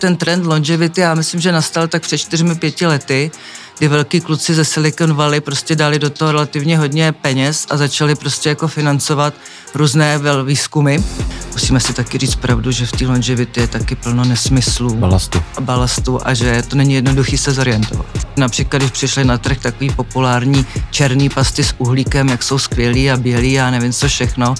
Ten trend longevity, já myslím, že nastal tak před čtyřmi, pěti lety, kdy velký kluci ze Silicon Valley prostě dali do toho relativně hodně peněz a začali prostě jako financovat různé výzkumy. Musíme si taky říct pravdu, že v té longevity je taky plno nesmyslů. Balastu. A balastu a že to není jednoduchý se zorientovat. Například, když přišli na trh takový populární černý pasty s uhlíkem, jak jsou skvělý a bělý a nevím co všechno,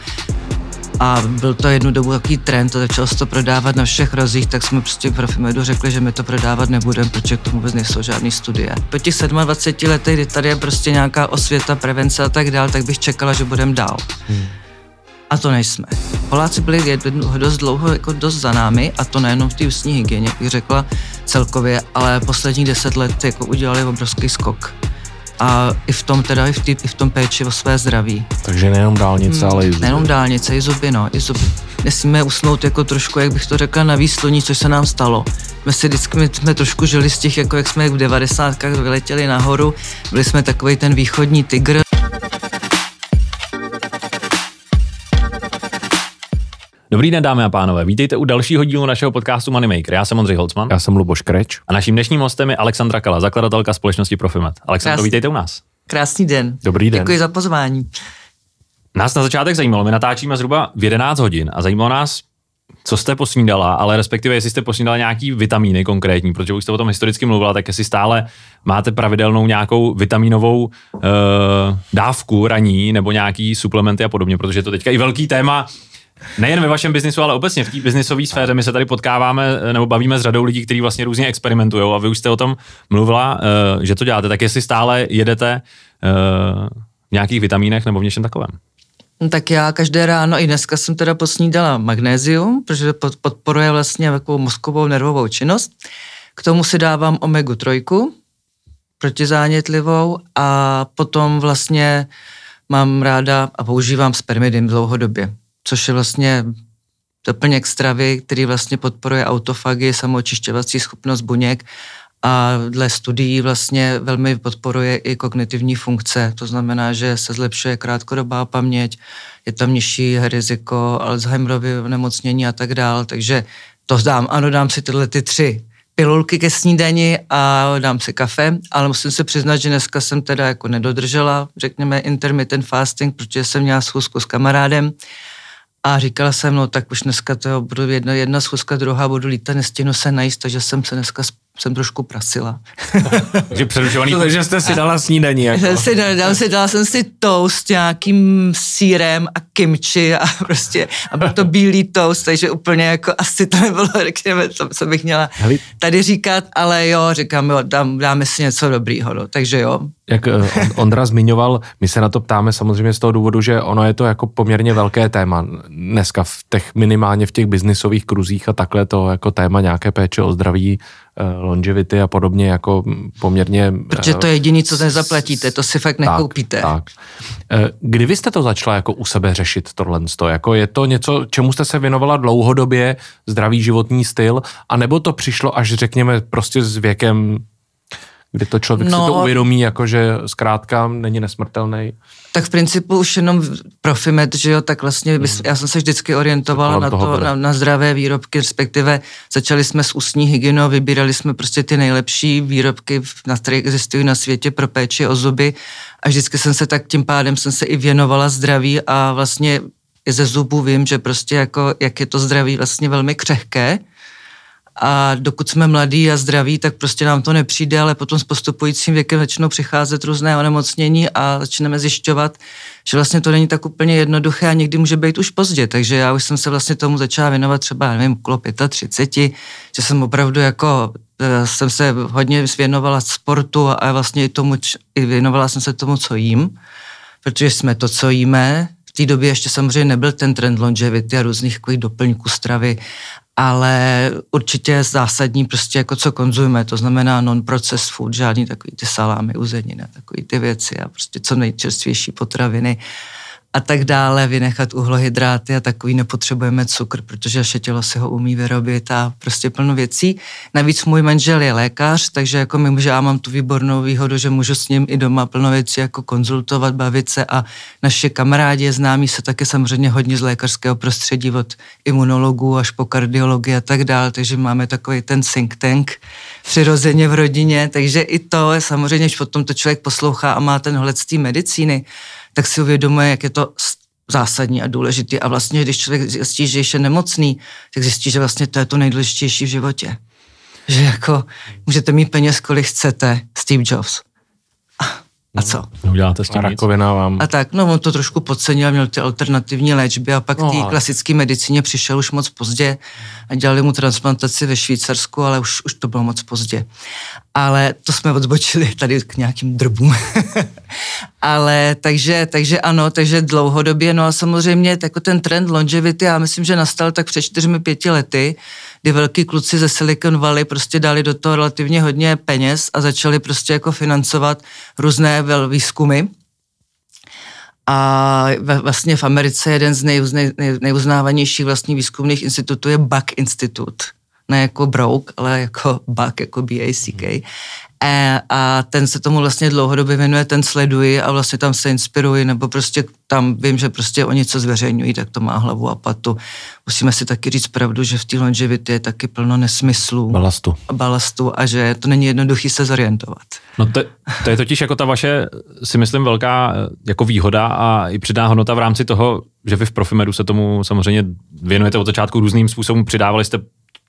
a byl to jednu dobu takový trend, to začalo se to prodávat na všech rozích, tak jsme prostě Profimedu řekli, že my to prodávat nebudeme, protože k tomu vůbec nejsou žádný studie. Po těch 27 letech, kdy tady je prostě nějaká osvěta, prevence a tak dál, tak bych čekala, že budeme dál. Hmm. A to nejsme. Poláci byli dost dlouho jako dost za námi a to nejenom v té ústní hygieně, jak bych řekla celkově, ale posledních deset let jako udělali obrovský skok a i v tom teda, i v, tý, i v tom péči o své zdraví. Takže nejenom dálnice, hmm. ale i zuby. Nejenom dálnice, i zuby, no, i zuby. Nesmíme usnout jako trošku, jak bych to řekla, na výsluní, což se nám stalo. My si vždycky my jsme trošku žili z těch, jako jak jsme v devadesátkách vyletěli nahoru, byli jsme takový ten východní tygr. Dobrý den, dámy a pánové. Vítejte u dalšího dílu našeho podcastu Moneymaker. Já jsem Ondřej Holcman. Já jsem Luboš Kreč. A naším dnešním hostem je Alexandra Kala, zakladatelka společnosti Profimat. Alexandra, vítejte u nás. Krásný den. Dobrý den. Děkuji za pozvání. Nás na začátek zajímalo, my natáčíme zhruba v 11 hodin a zajímalo nás, co jste posnídala, ale respektive jestli jste posnídala nějaký vitamíny konkrétní, protože už jste o tom historicky mluvila, tak jestli stále máte pravidelnou nějakou vitamínovou uh, dávku raní nebo nějaký suplementy a podobně, protože je to teďka i velký téma Nejen ve vašem biznisu, ale obecně v té biznisové sféře. My se tady potkáváme eh, nebo bavíme s řadou lidí, kteří vlastně různě experimentují. A vy už jste o tom mluvila, eh, že to děláte. Tak jestli stále jedete eh, v nějakých vitamínech nebo v něčem takovém? No, tak já každé ráno, i dneska jsem teda posnídala magnézium, protože podporuje vlastně takovou mozkovou nervovou činnost. K tomu si dávám omegu trojku, protizánětlivou a potom vlastně mám ráda a používám spermidin dlouhodobě což je vlastně doplněk stravy, který vlastně podporuje autofagii, samoočišťovací schopnost buněk a dle studií vlastně velmi podporuje i kognitivní funkce. To znamená, že se zlepšuje krátkodobá paměť, je tam nižší riziko Alzheimerovy nemocnění a tak dál. Takže to dám, ano, dám si tyhle ty tři pilulky ke snídani a dám si kafe, ale musím se přiznat, že dneska jsem teda jako nedodržela, řekněme, intermittent fasting, protože jsem měla schůzku s kamarádem a říkala jsem, no tak už dneska to budu jedna, jedna schůzka, druhá, budu lítat, nestihnu se najíst, takže jsem se dneska jsem trošku prasila. Takže přerušovaný, že jste si dala snídaní. Jako. Si dala, dala, si, dala jsem si toast nějakým sírem a kimči a prostě, a byl to bílý toast, takže úplně jako asi to nebylo, řekněme, co, co bych měla tady říkat, ale jo, říkám, jo, dám, dáme si něco dobrýho, no, takže jo. Jak eh, Ondra zmiňoval, my se na to ptáme samozřejmě z toho důvodu, že ono je to jako poměrně velké téma dneska v těch minimálně v těch biznisových kruzích a takhle to jako téma nějaké péče o zdraví eh, longevity a podobně jako poměrně... Protože eh, to je jediné, co nezaplatíte, to si fakt nekoupíte. Tak, tak. Eh, kdy vy jste to začala jako u sebe řešit tohle? Jako je to něco, čemu jste se věnovala dlouhodobě, zdravý životní styl, anebo to přišlo až řekněme prostě s věkem kdy to člověk no, si to no. uvědomí, jako že zkrátka není nesmrtelný. Tak v principu už jenom profimet, že jo, tak vlastně bys, hmm. já jsem se vždycky orientovala na, to, na, na zdravé výrobky, respektive začali jsme s ústní hygienou, vybírali jsme prostě ty nejlepší výrobky, na které existují na světě pro péči o zuby a vždycky jsem se tak tím pádem jsem se i věnovala zdraví a vlastně i ze zubů vím, že prostě jako, jak je to zdraví vlastně velmi křehké, a dokud jsme mladí a zdraví, tak prostě nám to nepřijde, ale potom s postupujícím věkem začnou přicházet různé onemocnění a začneme zjišťovat, že vlastně to není tak úplně jednoduché a někdy může být už pozdě. Takže já už jsem se vlastně tomu začala věnovat třeba, nevím, okolo 35, že jsem opravdu jako eh, jsem se hodně věnovala sportu a vlastně i tomu, i věnovala jsem se tomu, co jím, protože jsme to, co jíme, v té době ještě samozřejmě nebyl ten trend longevity a různých doplňků stravy ale určitě zásadní prostě jako co konzumujeme, to znamená non process food, žádný takový ty salámy, uzeniny, takový ty věci a prostě co nejčerstvější potraviny. Uh, a tak dále, vynechat uhlohydráty a takový nepotřebujeme cukr, protože naše tělo si ho umí vyrobit a prostě plno věcí. Navíc můj manžel je lékař, takže jako my, já mám tu výbornou výhodu, že můžu s ním i doma plno věcí jako konzultovat, bavit se a naše kamarádi známí se také samozřejmě hodně z lékařského prostředí od imunologů až po kardiologii a tak dále, takže máme takový ten think tank přirozeně v rodině, takže i to je samozřejmě, když potom to člověk poslouchá a má ten z té medicíny, tak si uvědomuje, jak je to zásadní a důležitý. A vlastně, když člověk zjistí, že je nemocný, tak zjistí, že vlastně to je to nejdůležitější v životě. Že jako můžete mít peněz, kolik chcete, Steve Jobs. A co? Neuděláte no, s tím a rakovina vám. A tak, no on to trošku podcenil, měl ty alternativní léčby a pak no, té klasické medicíně přišel už moc pozdě a dělali mu transplantaci ve Švýcarsku, ale už, už to bylo moc pozdě. Ale to jsme odbočili tady k nějakým drbům. ale takže, takže ano, takže dlouhodobě, no a samozřejmě jako ten trend longevity, já myslím, že nastal tak před čtyřmi, pěti lety, ty velký kluci ze Silicon Valley prostě dali do toho relativně hodně peněz a začali prostě jako financovat různé výzkumy. A vlastně v Americe jeden z nejuznávanějších vlastně výzkumných institutů je Buck Institute ne jako brouk, ale jako Buck, jako B-A-C-K. A, hmm. e, a ten se tomu vlastně dlouhodobě věnuje, ten sleduji a vlastně tam se inspiruji, nebo prostě tam vím, že prostě oni co zveřejňují, tak to má hlavu a patu. Musíme si taky říct pravdu, že v té longevity je taky plno nesmyslů. Balastu. A balastu a že to není jednoduchý se zorientovat. No to, to je totiž jako ta vaše, si myslím, velká eh, jako výhoda a i přidá hodnota v rámci toho, že vy v Profimeru se tomu samozřejmě věnujete od začátku různým způsobům, přidávali jste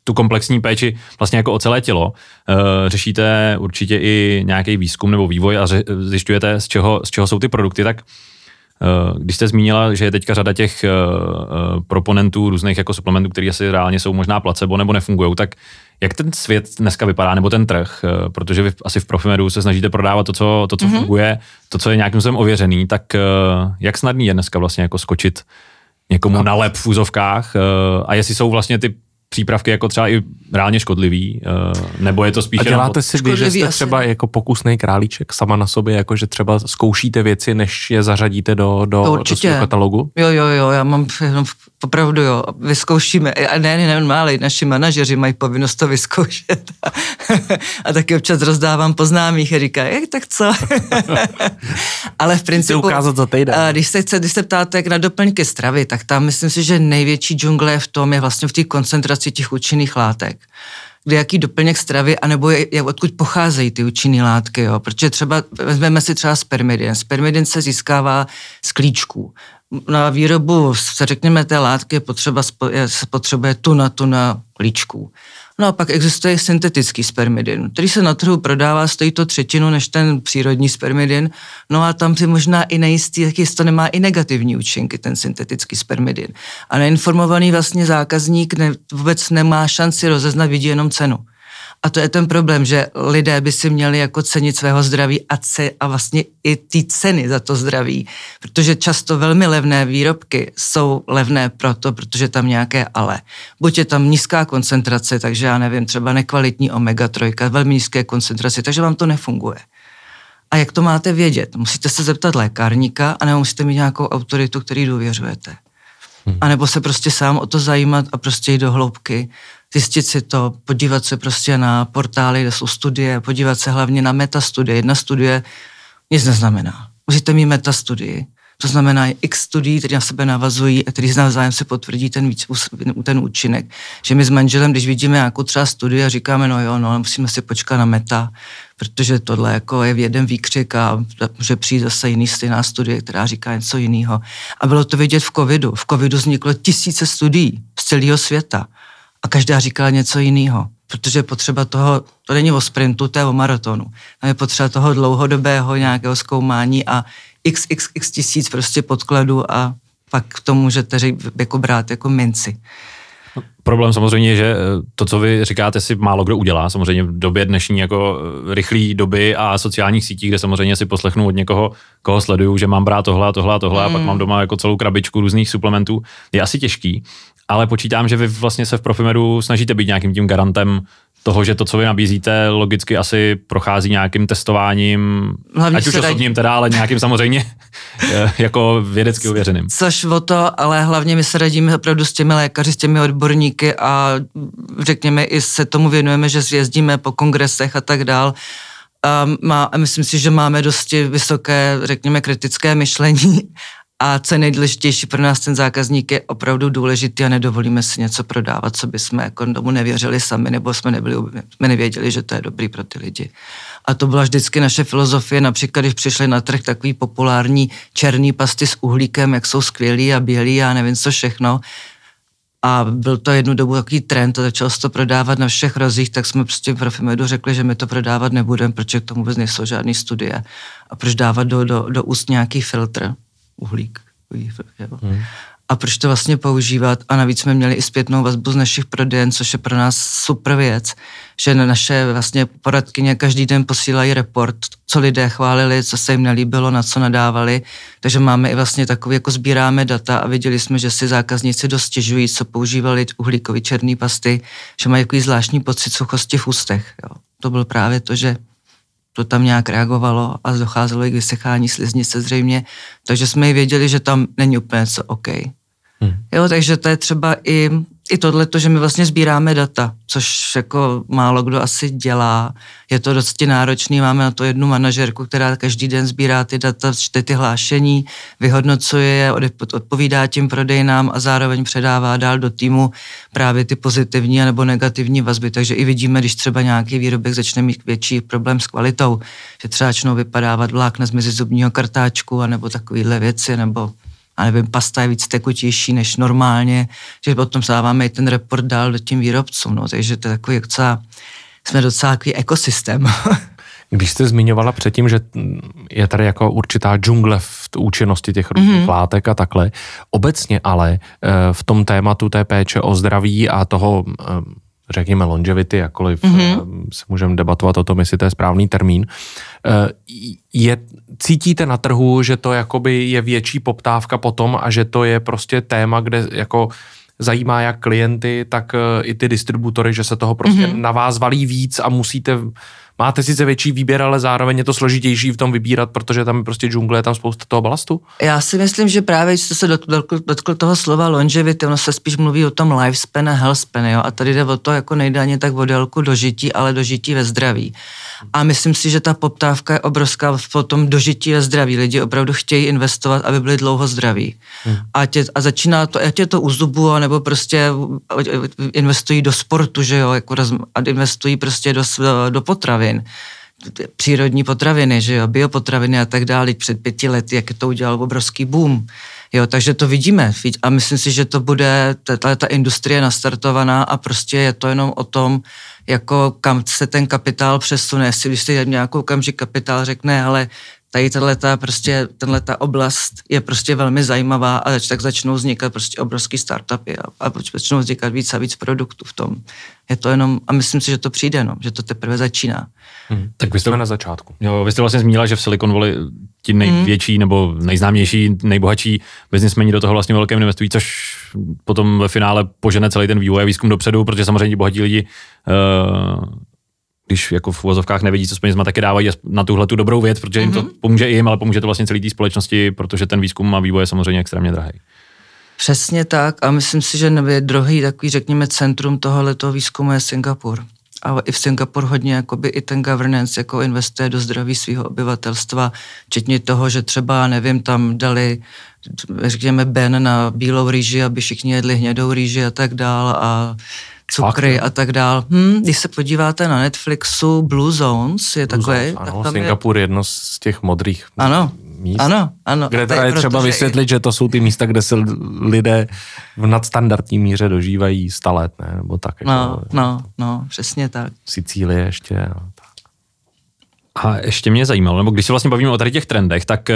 tu komplexní péči vlastně jako o celé tělo. Eh, řešíte určitě i nějaký výzkum nebo vývoj a zjišťujete, z čeho, z čeho jsou ty produkty, tak eh, když jste zmínila, že je teďka řada těch eh, proponentů různých jako suplementů, které asi reálně jsou možná placebo nebo nefungují, tak jak ten svět dneska vypadá, nebo ten trh? Protože vy asi v Profimedu se snažíte prodávat to, co, to, co mm-hmm. funguje, to, co je nějakým způsobem ověřený, tak jak snadný je dneska vlastně jako skočit někomu no. na lep v úzovkách a jestli jsou vlastně ty přípravky jako třeba i reálně škodlivý, eh, nebo je to spíš... A děláte si vy, že jste třeba jako pokusný králíček sama na sobě, jako že třeba zkoušíte věci, než je zařadíte do, do, do svého katalogu? Jo, jo, jo, já mám Opravdu jo, vyzkoušíme, a ne, ne, ne, naši manažeři mají povinnost to vyzkoušet. A, taky občas rozdávám poznámých a říkají, jak eh, tak co? Ale v principu... Chci ukázat za týden. A no. když se, chce, když se ptáte jak na doplňky stravy, tak tam myslím si, že největší džungle je v tom, je vlastně v té koncentraci těch účinných látek kde jaký doplněk stravy, anebo je odkud pocházejí ty účinné látky. Jo? Protože třeba, vezmeme si třeba spermidin. Spermidin se získává z klíčků na výrobu, se řekněme, té látky je potřeba, se potřebuje tuna, tuna líčku. No a pak existuje syntetický spermidin, který se na trhu prodává, stojí to třetinu než ten přírodní spermidin, no a tam si možná i nejistý, jak to nemá i negativní účinky, ten syntetický spermidin. A neinformovaný vlastně zákazník ne, vůbec nemá šanci rozeznat, vidí jenom cenu. A to je ten problém, že lidé by si měli jako cenit svého zdraví a, ce, a vlastně i ty ceny za to zdraví, protože často velmi levné výrobky jsou levné proto, protože tam nějaké ale. Buď je tam nízká koncentrace, takže já nevím, třeba nekvalitní omega-3, velmi nízké koncentrace, takže vám to nefunguje. A jak to máte vědět? Musíte se zeptat lékárníka, anebo musíte mít nějakou autoritu, který důvěřujete. Hm. A nebo se prostě sám o to zajímat a prostě jít do hloubky zjistit si to, podívat se prostě na portály, kde jsou studie, podívat se hlavně na metastudie. Jedna studie nic neznamená. Musíte mít metastudii. To znamená x studií, které na sebe navazují a který navzájem se potvrdí ten, víc, ten účinek. Že my s manželem, když vidíme jako třeba studii a říkáme, no jo, no, musíme si počkat na meta, protože tohle jako je v jeden výkřik a může přijít zase jiný stejná studie, která říká něco jiného. A bylo to vidět v covidu. V covidu vzniklo tisíce studií z celého světa a každá říkala něco jiného. Protože potřeba toho, to není o sprintu, to je o maratonu. Tam je potřeba toho dlouhodobého nějakého zkoumání a xxx tisíc prostě podkladů a pak to můžete řík, jako brát jako minci. No, problém samozřejmě je, že eh, to, co vy říkáte, si málo kdo udělá. Samozřejmě v době dnešní jako eh, rychlé doby a sociálních sítí, kde samozřejmě si poslechnu od někoho, koho sleduju, že mám brát tohle a tohle a tohle mm. a pak hmm. mám doma jako celou krabičku různých suplementů, je asi těžký ale počítám, že vy vlastně se v Profimeru snažíte být nějakým tím garantem toho, že to, co vy nabízíte, logicky asi prochází nějakým testováním, no, Hlavně ať už osobním teda, ale nějakým samozřejmě eh, jako vědecky uvěřeným. Což o to, ale hlavně my se radíme opravdu s těmi lékaři, s těmi odborníky a řekněme i se tomu věnujeme, že jezdíme po kongresech a tak dál. a myslím si, že máme dosti vysoké, řekněme, kritické myšlení a co je nejdůležitější pro nás, ten zákazník je opravdu důležitý a nedovolíme si něco prodávat, co by jsme jako tomu nevěřili sami, nebo jsme, nebyli, jsme nevěděli, že to je dobrý pro ty lidi. A to byla vždycky naše filozofie, například když přišly na trh takový populární černý pasty s uhlíkem, jak jsou skvělý a bělý a nevím co všechno, a byl to jednu dobu takový trend, a začalo se to prodávat na všech rozích, tak jsme prostě pro Femedu řekli, že my to prodávat nebudeme, protože k tomu vůbec nejsou žádný studie. A proč dávat do, do, do úst nějaký filtr? uhlík. Jo. Jako. Hmm. A proč to vlastně používat? A navíc jsme měli i zpětnou vazbu z našich prodejen, což je pro nás super věc, že na naše vlastně poradkyně každý den posílají report, co lidé chválili, co se jim nelíbilo, na co nadávali. Takže máme i vlastně takový, jako sbíráme data a viděli jsme, že si zákazníci dostěžují, co používali uhlíkový černý pasty, že mají takový zvláštní pocit suchosti v ústech. Jo. To byl právě to, že to tam nějak reagovalo a docházelo i k vysechání sliznice zřejmě, takže jsme i věděli, že tam není úplně co OK. Hmm. Jo, takže to je třeba i i tohle, to, že my vlastně sbíráme data, což jako málo kdo asi dělá. Je to dosti náročný, máme na to jednu manažerku, která každý den sbírá ty data, čte ty hlášení, vyhodnocuje je, odpovídá tím prodejnám a zároveň předává dál do týmu právě ty pozitivní nebo negativní vazby. Takže i vidíme, když třeba nějaký výrobek začne mít větší problém s kvalitou, že třeba začnou vypadávat vlákna z mezizubního kartáčku anebo takovéhle věci, nebo a nevím, pasta je víc tekutější než normálně, že potom dáváme i ten report dál do tím výrobcům, no, takže to je takový docela, jsme docela takový ekosystém. Když jste zmiňovala předtím, že je tady jako určitá džungle v účinnosti těch různých mm-hmm. látek a takhle, obecně ale eh, v tom tématu té péče o zdraví a toho eh, řekněme longevity, jakkoliv mm-hmm. se můžeme debatovat o tom, jestli to je správný termín. Eh, je, cítíte na trhu, že to jakoby je větší poptávka potom a že to je prostě téma, kde jako zajímá jak klienty, tak eh, i ty distributory, že se toho prostě mm-hmm. na vás valí víc a musíte máte sice větší výběr, ale zároveň je to složitější v tom vybírat, protože tam je prostě džungle, je tam spousta toho balastu? Já si myslím, že právě jste se dotkl, dotkl toho slova longevity, ono se spíš mluví o tom lifespan a healthspan, jo? a tady jde o to, jako nejde ani tak o délku dožití, ale dožití ve zdraví. A myslím si, že ta poptávka je obrovská v tom dožití ve zdraví. Lidi opravdu chtějí investovat, aby byli dlouho zdraví. Hmm. A, tě, a začíná to, ať je to u zubu, nebo prostě investují do sportu, že jo, jako, a investují prostě do, do potravy potravin, přírodní potraviny, že jo, biopotraviny a tak dále. Před pěti lety, jak to udělal obrovský boom. Jo, takže to vidíme a myslím si, že to bude, ta, ta industrie nastartovaná a prostě je to jenom o tom, jako kam se ten kapitál přesune. Jestli když si nějakou okamžik kapitál řekne, ale tady tato, prostě, ta oblast je prostě velmi zajímavá a tak začnou vznikat prostě obrovský startupy a, a začnou vznikat víc a víc produktů v tom. Je to jenom, a myslím si, že to přijde, no, že to teprve začíná. Hmm. Tak vy jste na začátku. Jo, vy jste vlastně zmínila, že v Silicon Valley ti hmm. největší hmm. nebo nejznámější, nejbohatší biznismeni do toho vlastně velké investují, což potom ve finále požene celý ten vývoj a výzkum dopředu, protože samozřejmě bohatí lidi uh, když jako v uvozovkách nevidí, co s penězma, taky dávají na tuhle tu dobrou věc, protože jim to mhm. pomůže i jim, ale pomůže to vlastně celé té společnosti, protože ten výzkum a vývoj je samozřejmě extrémně drahý. Přesně tak a myslím si, že je druhý takový, řekněme, centrum tohoto výzkumu je Singapur. A i v Singapur hodně jakoby, i ten governance jako investuje do zdraví svého obyvatelstva, včetně toho, že třeba, nevím, tam dali, řekněme, ben na bílou rýži, aby všichni jedli hnědou rýži a tak dál a cukry Fakt? a tak dál. Hm, když se podíváte na Netflixu, Blue Zones je Blue takový. Zones, ano, tak Singapur je jedno z těch modrých ano, míst. Ano, ano. Kde teda je třeba vysvětlit, že to jsou ty místa, kde se lidé v nadstandardní míře dožívají 100 let, ne? Nebo tak. Jako, no, no, no, přesně tak. Sicílie ještě. No. A ještě mě zajímalo, nebo když se vlastně bavíme o tady těch trendech, tak eh,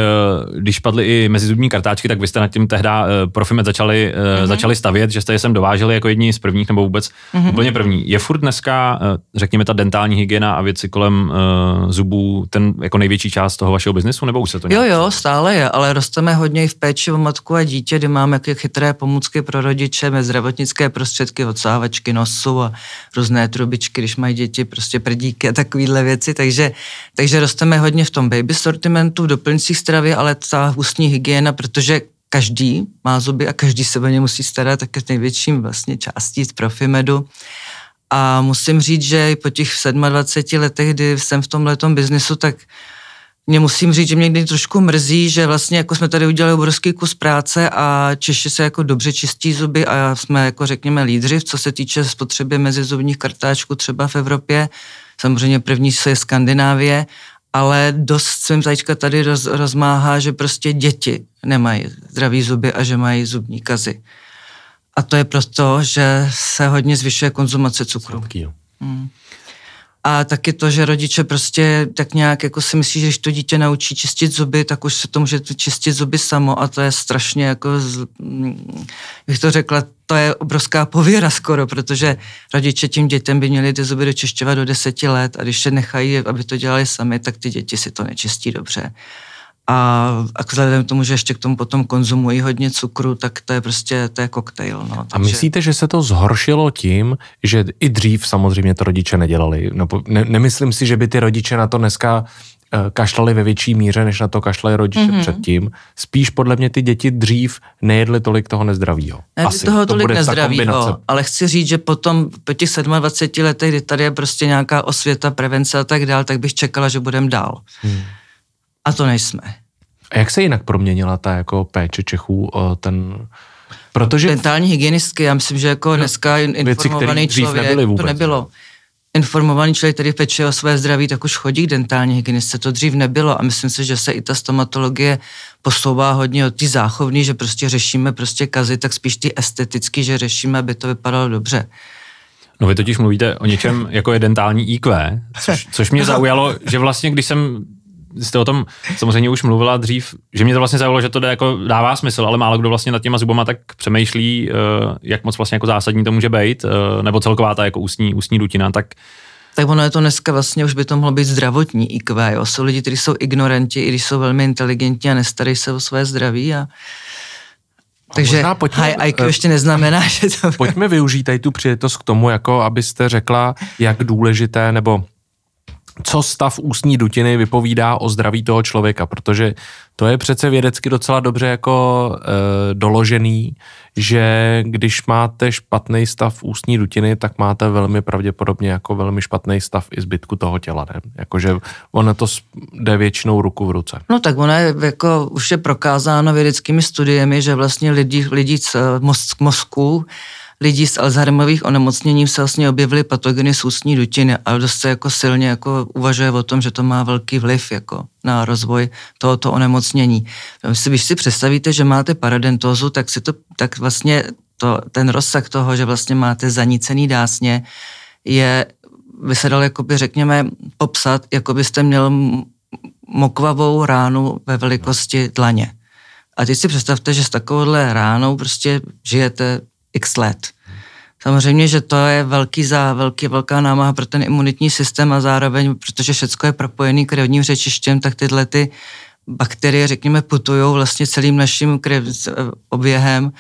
když padly i mezizubní kartáčky, tak vy jste nad tím tehdy eh, Profimet začali, mm-hmm. začali stavět, že jste je sem dováželi jako jedni z prvních nebo vůbec mm-hmm. úplně první. Je furt dneska, řekněme, ta dentální hygiena a věci kolem zubů ten jako největší část toho vašeho biznesu, nebo už se to nějak... Jo, jo, stále je, ale rosteme hodně i v péči o matku a dítě, kdy máme jaké chytré pomůcky pro rodiče, mezi zdravotnické prostředky, odsávačky nosu a různé trubičky, když mají děti, prostě prdíky a takovéhle věci, takže takže rosteme hodně v tom baby sortimentu, v doplňcích stravy, ale ta hustní hygiena, protože každý má zuby a každý se o ně musí starat, tak je největším vlastně částí z profimedu. A musím říct, že po těch 27 letech, kdy jsem v tom letom biznesu, tak mě musím říct, že mě někdy trošku mrzí, že vlastně jako jsme tady udělali obrovský kus práce a Češi se jako dobře čistí zuby a jsme jako řekněme lídři, co se týče spotřeby mezizubních kartáčků třeba v Evropě, samozřejmě první je Skandinávie, ale dost svým zajíčka tady roz, rozmáhá, že prostě děti nemají zdraví zuby a že mají zubní kazy. A to je proto, že se hodně zvyšuje konzumace cukru. Sladký, jo. Hmm. A taky to, že rodiče prostě tak nějak jako si myslí, že když to dítě naučí čistit zuby, tak už se to může čistit zuby samo a to je strašně jako, z, mm, bych to řekla, to je obrovská pověra skoro, protože rodiče tím dětem by měli ty zuby dočišťovat do deseti let a když je nechají, aby to dělali sami, tak ty děti si to nečistí dobře. A, a vzhledem k tomu, že ještě k tomu potom konzumují hodně cukru, tak to je prostě, to je koktejl. No. Takže... A myslíte, že se to zhoršilo tím, že i dřív samozřejmě to rodiče nedělali? No, ne, nemyslím si, že by ty rodiče na to dneska eh, kašlali ve větší míře, než na to kašlali rodiče mm-hmm. předtím. Spíš podle mě ty děti dřív nejedly tolik toho nezdravího. Ne, Asi. toho tolik to nezdravího, ale chci říct, že potom po těch 27 letech, kdy tady je prostě nějaká osvěta, prevence a tak dál, tak bych čekala, že budem dál. Hmm a to nejsme. A jak se jinak proměnila ta jako péče Čechů, eh, ten Protože... Dentální hygienistky, já myslím, že jako dneska informovaný věci, člověk, nebyly vůbec. to nebylo. Informovaný člověk, který peče o své zdraví, tak už chodí k dentální hygienistce. To dřív nebylo a myslím si, že se i ta stomatologie posouvá hodně od ty záchovní, že prostě řešíme prostě kazy, tak spíš ty esteticky, že řešíme, aby to vypadalo dobře. No vy totiž mluvíte o něčem, jako je dentální IQ, což, což mě zaujalo, že vlastně, když jsem jste o tom samozřejmě už mluvila dřív, že mě to vlastně zajímalo, že to jako dává smysl, ale málo kdo vlastně nad těma zubama tak přemýšlí, eh, jak moc vlastně jako zásadní to může být, eh, nebo celková ta jako ústní, ústní dutina, tak tak ono je to dneska vlastně, už by to mohlo být zdravotní IQ. Jo? Jsou lidi, kteří jsou ignoranti, i když jsou velmi inteligentní a nestarají se o své zdraví. A... Takže A pojďme, high IQ eh, ještě neznamená, že to... Pojďme využít tady tu přijetost k tomu, jako abyste řekla, jak důležité, nebo co stav ústní dutiny vypovídá o zdraví toho člověka, protože to je přece vědecky docela dobře jako e, doložený, že když máte špatný stav ústní dutiny, tak máte velmi pravděpodobně jako velmi špatný stav i zbytku toho těla, ne? Jakože ono to jde většinou ruku v ruce. No tak ono je, jako už je prokázáno vědeckými studiemi, že vlastně lidi, lidi z e, mozku lidí s Alzheimerových onemocnění se vlastně objevily patogeny z ústní dutiny, ale dost se jako silně jako uvažuje o tom, že to má velký vliv jako na rozvoj tohoto onemocnění. Když si představíte, že máte paradentózu, tak, si to, tak vlastně to, ten rozsah toho, že vlastně máte zanícený dásně, je, by se dal, jakoby, řekněme, popsat, jako byste měl mokvavou ránu ve velikosti dlaně. A teď si představte, že s takovouhle ránou prostě žijete x let. Samozřejmě, že to je velký za, velký, velká námaha pro ten imunitní systém a zároveň, protože všechno je propojené krevním řečištěm, tak tyhle ty bakterie, řekněme, putují vlastně celým naším krev, eh, oběhem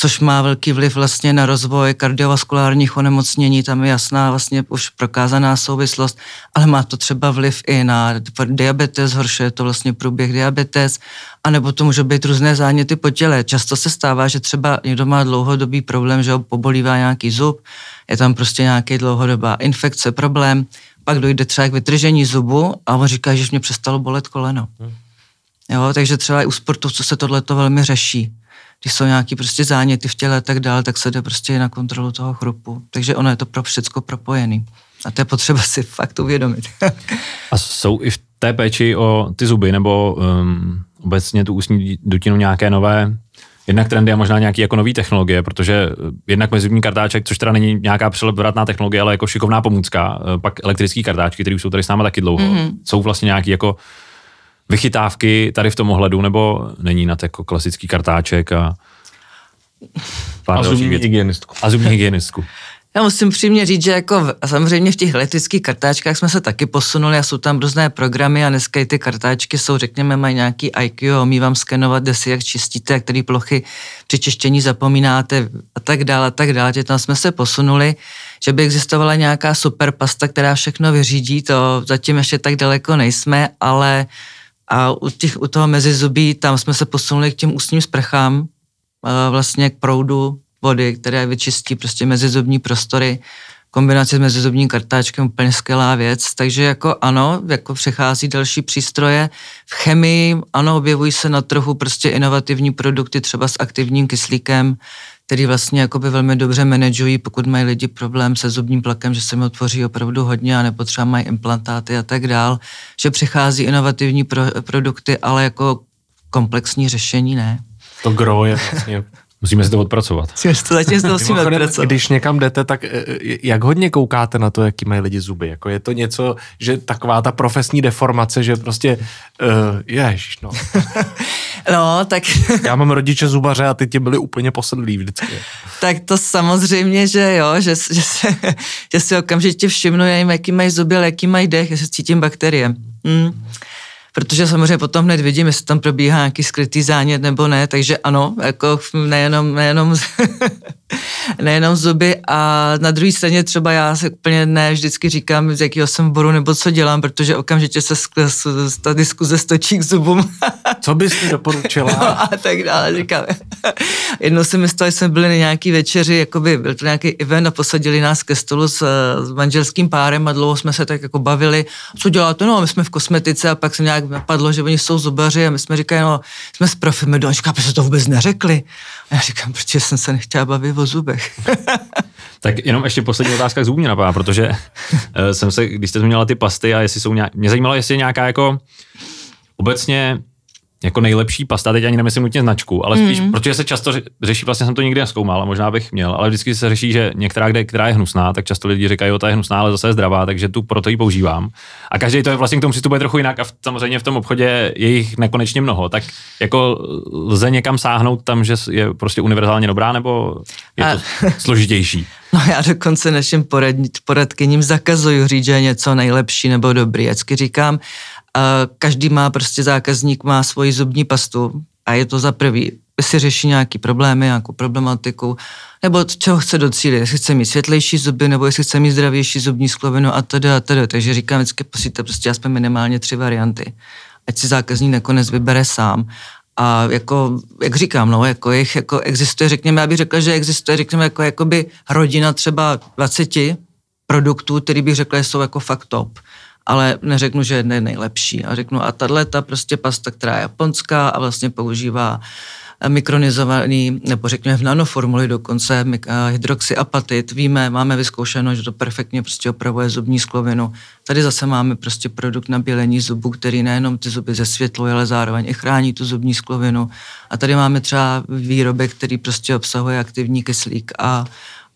což má velký vliv vlastně na rozvoj kardiovaskulárních onemocnění, tam je jasná vlastně už prokázaná souvislost, ale má to třeba vliv i na diabetes, horšuje to vlastně průběh diabetes, anebo to může být různé záněty po těle. Často se stává, že třeba někdo má dlouhodobý problém, že ho pobolívá nějaký zub, je tam prostě nějaký dlouhodobá infekce, problém, pak dojde třeba k vytržení zubu a on říká, že mě přestalo bolet koleno. Hmm. Jo, takže třeba i u sportovců se tohleto velmi řeší když jsou nějaký prostě záněty v těle a tak dál, tak se jde prostě na kontrolu toho chrupu. Takže ono je to pro všecko propojený. A to je potřeba si fakt uvědomit. a jsou i v té péči o ty zuby nebo um, obecně tu ústní dutinu nějaké nové jednak trendy a možná nějaké jako nové technologie, protože eh, jednak mezivní kartáček, což teda není nějaká přelevratná technologie, ale jako šikovná pomůcka, eh, pak elektrické kartáčky, které už jsou tady s náma taky dlouho, mm-hmm. jsou vlastně nějaký jako vychytávky tady v tom ohledu, nebo není na jako klasický kartáček a pár a zubní hygienistku. A zubní hygienistku. Já musím přímě říct, že jako v, samozřejmě v těch elektrických kartáčkách jsme se taky posunuli a jsou tam různé programy a dneska i ty kartáčky jsou, řekněme, mají nějaký IQ, umí vám skenovat, kde si jak čistíte, jak který plochy při čištění zapomínáte a tak dále a tak dále. Že tam jsme se posunuli, že by existovala nějaká super pasta, která všechno vyřídí, to zatím ještě tak daleko nejsme, ale uh, a u, těch, u toho mezizubí, tam jsme se posunuli k těm ústním sprchám, eh, vlastně k proudu vody, které vyčistí prostě mezizubní prostory. Kombinace s mezizubním kartáčkem úplně skvělá věc. Takže jako ano, jako přechází další přístroje. V chemii, ano, objevují se na trhu prostě inovativní produkty třeba s aktivním kyslíkem, který vlastně jakoby velmi dobře manažují, pokud mají lidi problém se zubním plakem, že se mi otvoří opravdu hodně a nepotřeba mají implantáty a tak dál, že přichází inovativní pro, produkty, ale jako komplexní řešení ne. To gro je vlastně Musíme si to odpracovat. to zatím to musíme odpracovat. Když někam jdete, tak eh, eh, jak hodně koukáte na to, jaký mají lidi zuby? Jako je to něco, že taková ta profesní deformace, že prostě, uh, ježiš, no. no, tak... Já mám rodiče zubaře a ty tě byli úplně posedlí vždycky. tak to samozřejmě, že jo, že, že, se, že si okamžitě všimnu, jim, jaký mají zuby, ale jaký mají dech, že se cítím bakterie. Hmm protože samozřejmě potom hned vidím, jestli tam probíhá nějaký skrytý zánět nebo ne, takže ano, jako nejenom, nejenom, nejenom zuby a na druhé straně třeba já se úplně ne vždycky říkám, z jakého jsem boru nebo co dělám, protože okamžitě se ta diskuze stočí k zubům. co bys mi doporučila? no a tak dále, říkám. Jednou jsem myslel, že jsme byli na nějaký večeři, jakoby byl to nějaký event a posadili nás ke stolu s, s manželským párem a dlouho jsme se tak jako bavili, co děláte, no my jsme v kosmetice a pak jsem nějak napadlo, že oni jsou zubaři a my jsme říkali, no, jsme s profem, do říká, proč to vůbec neřekli? A já říkám, proč jsem se nechtěla bavit o zubech. tak jenom ještě poslední otázka k zubům napadá, protože eh, jsem se, když jste zmínila ty pasty a jestli jsou nějak, mě zajímalo, jestli je nějaká jako obecně jako nejlepší pasta, teď ani nemyslím nutně značku, ale spíš, mm. protože se často řeší, vlastně jsem to nikdy neskoumal, a možná bych měl, ale vždycky se řeší, že některá, kde, která je hnusná, tak často lidi říkají, jo, ta je hnusná, ale zase je zdravá, takže tu proto ji používám. A každý to je vlastně k tomu přistupuje trochu jinak a v, samozřejmě v tom obchodě je jich nekonečně mnoho, tak jako lze někam sáhnout tam, že je prostě univerzálně dobrá, nebo je to a... složitější? No já dokonce našim porad, poradkyním zakazuju říct, že je něco nejlepší nebo dobrý. Vždycky říkám, každý má prostě zákazník má svoji zubní pastu a je to za prvý si řeší nějaký problémy, nějakou problematiku, nebo čeho chce docílit, jestli chce mít světlejší zuby, nebo jestli chce mít zdravější zubní sklovinu a tedy a tedy. Takže říkám, vždycky posíte prostě aspoň minimálně tři varianty. Ať si zákazník nakonec vybere sám. A jako, jak říkám, no, jako jich jako existuje, řekněme, já bych řekla, že existuje, řekněme, jako jakoby rodina třeba 20 produktů, který bych řekla, že jsou jako fakt top ale neřeknu, že jedna je nejlepší. A řeknu, a tahle ta prostě pasta, která je japonská a vlastně používá eh, mikronizovaný, nebo řekněme v nanoformuli dokonce, eh, hydroxyapatit, víme, máme vyzkoušeno, že to perfektně prostě opravuje zubní sklovinu. Tady zase máme prostě produkt na bělení zubu, který nejenom ty zuby zesvětluje, ale zároveň i chrání tu zubní sklovinu. A tady máme třeba výrobek, který prostě obsahuje aktivní kyslík a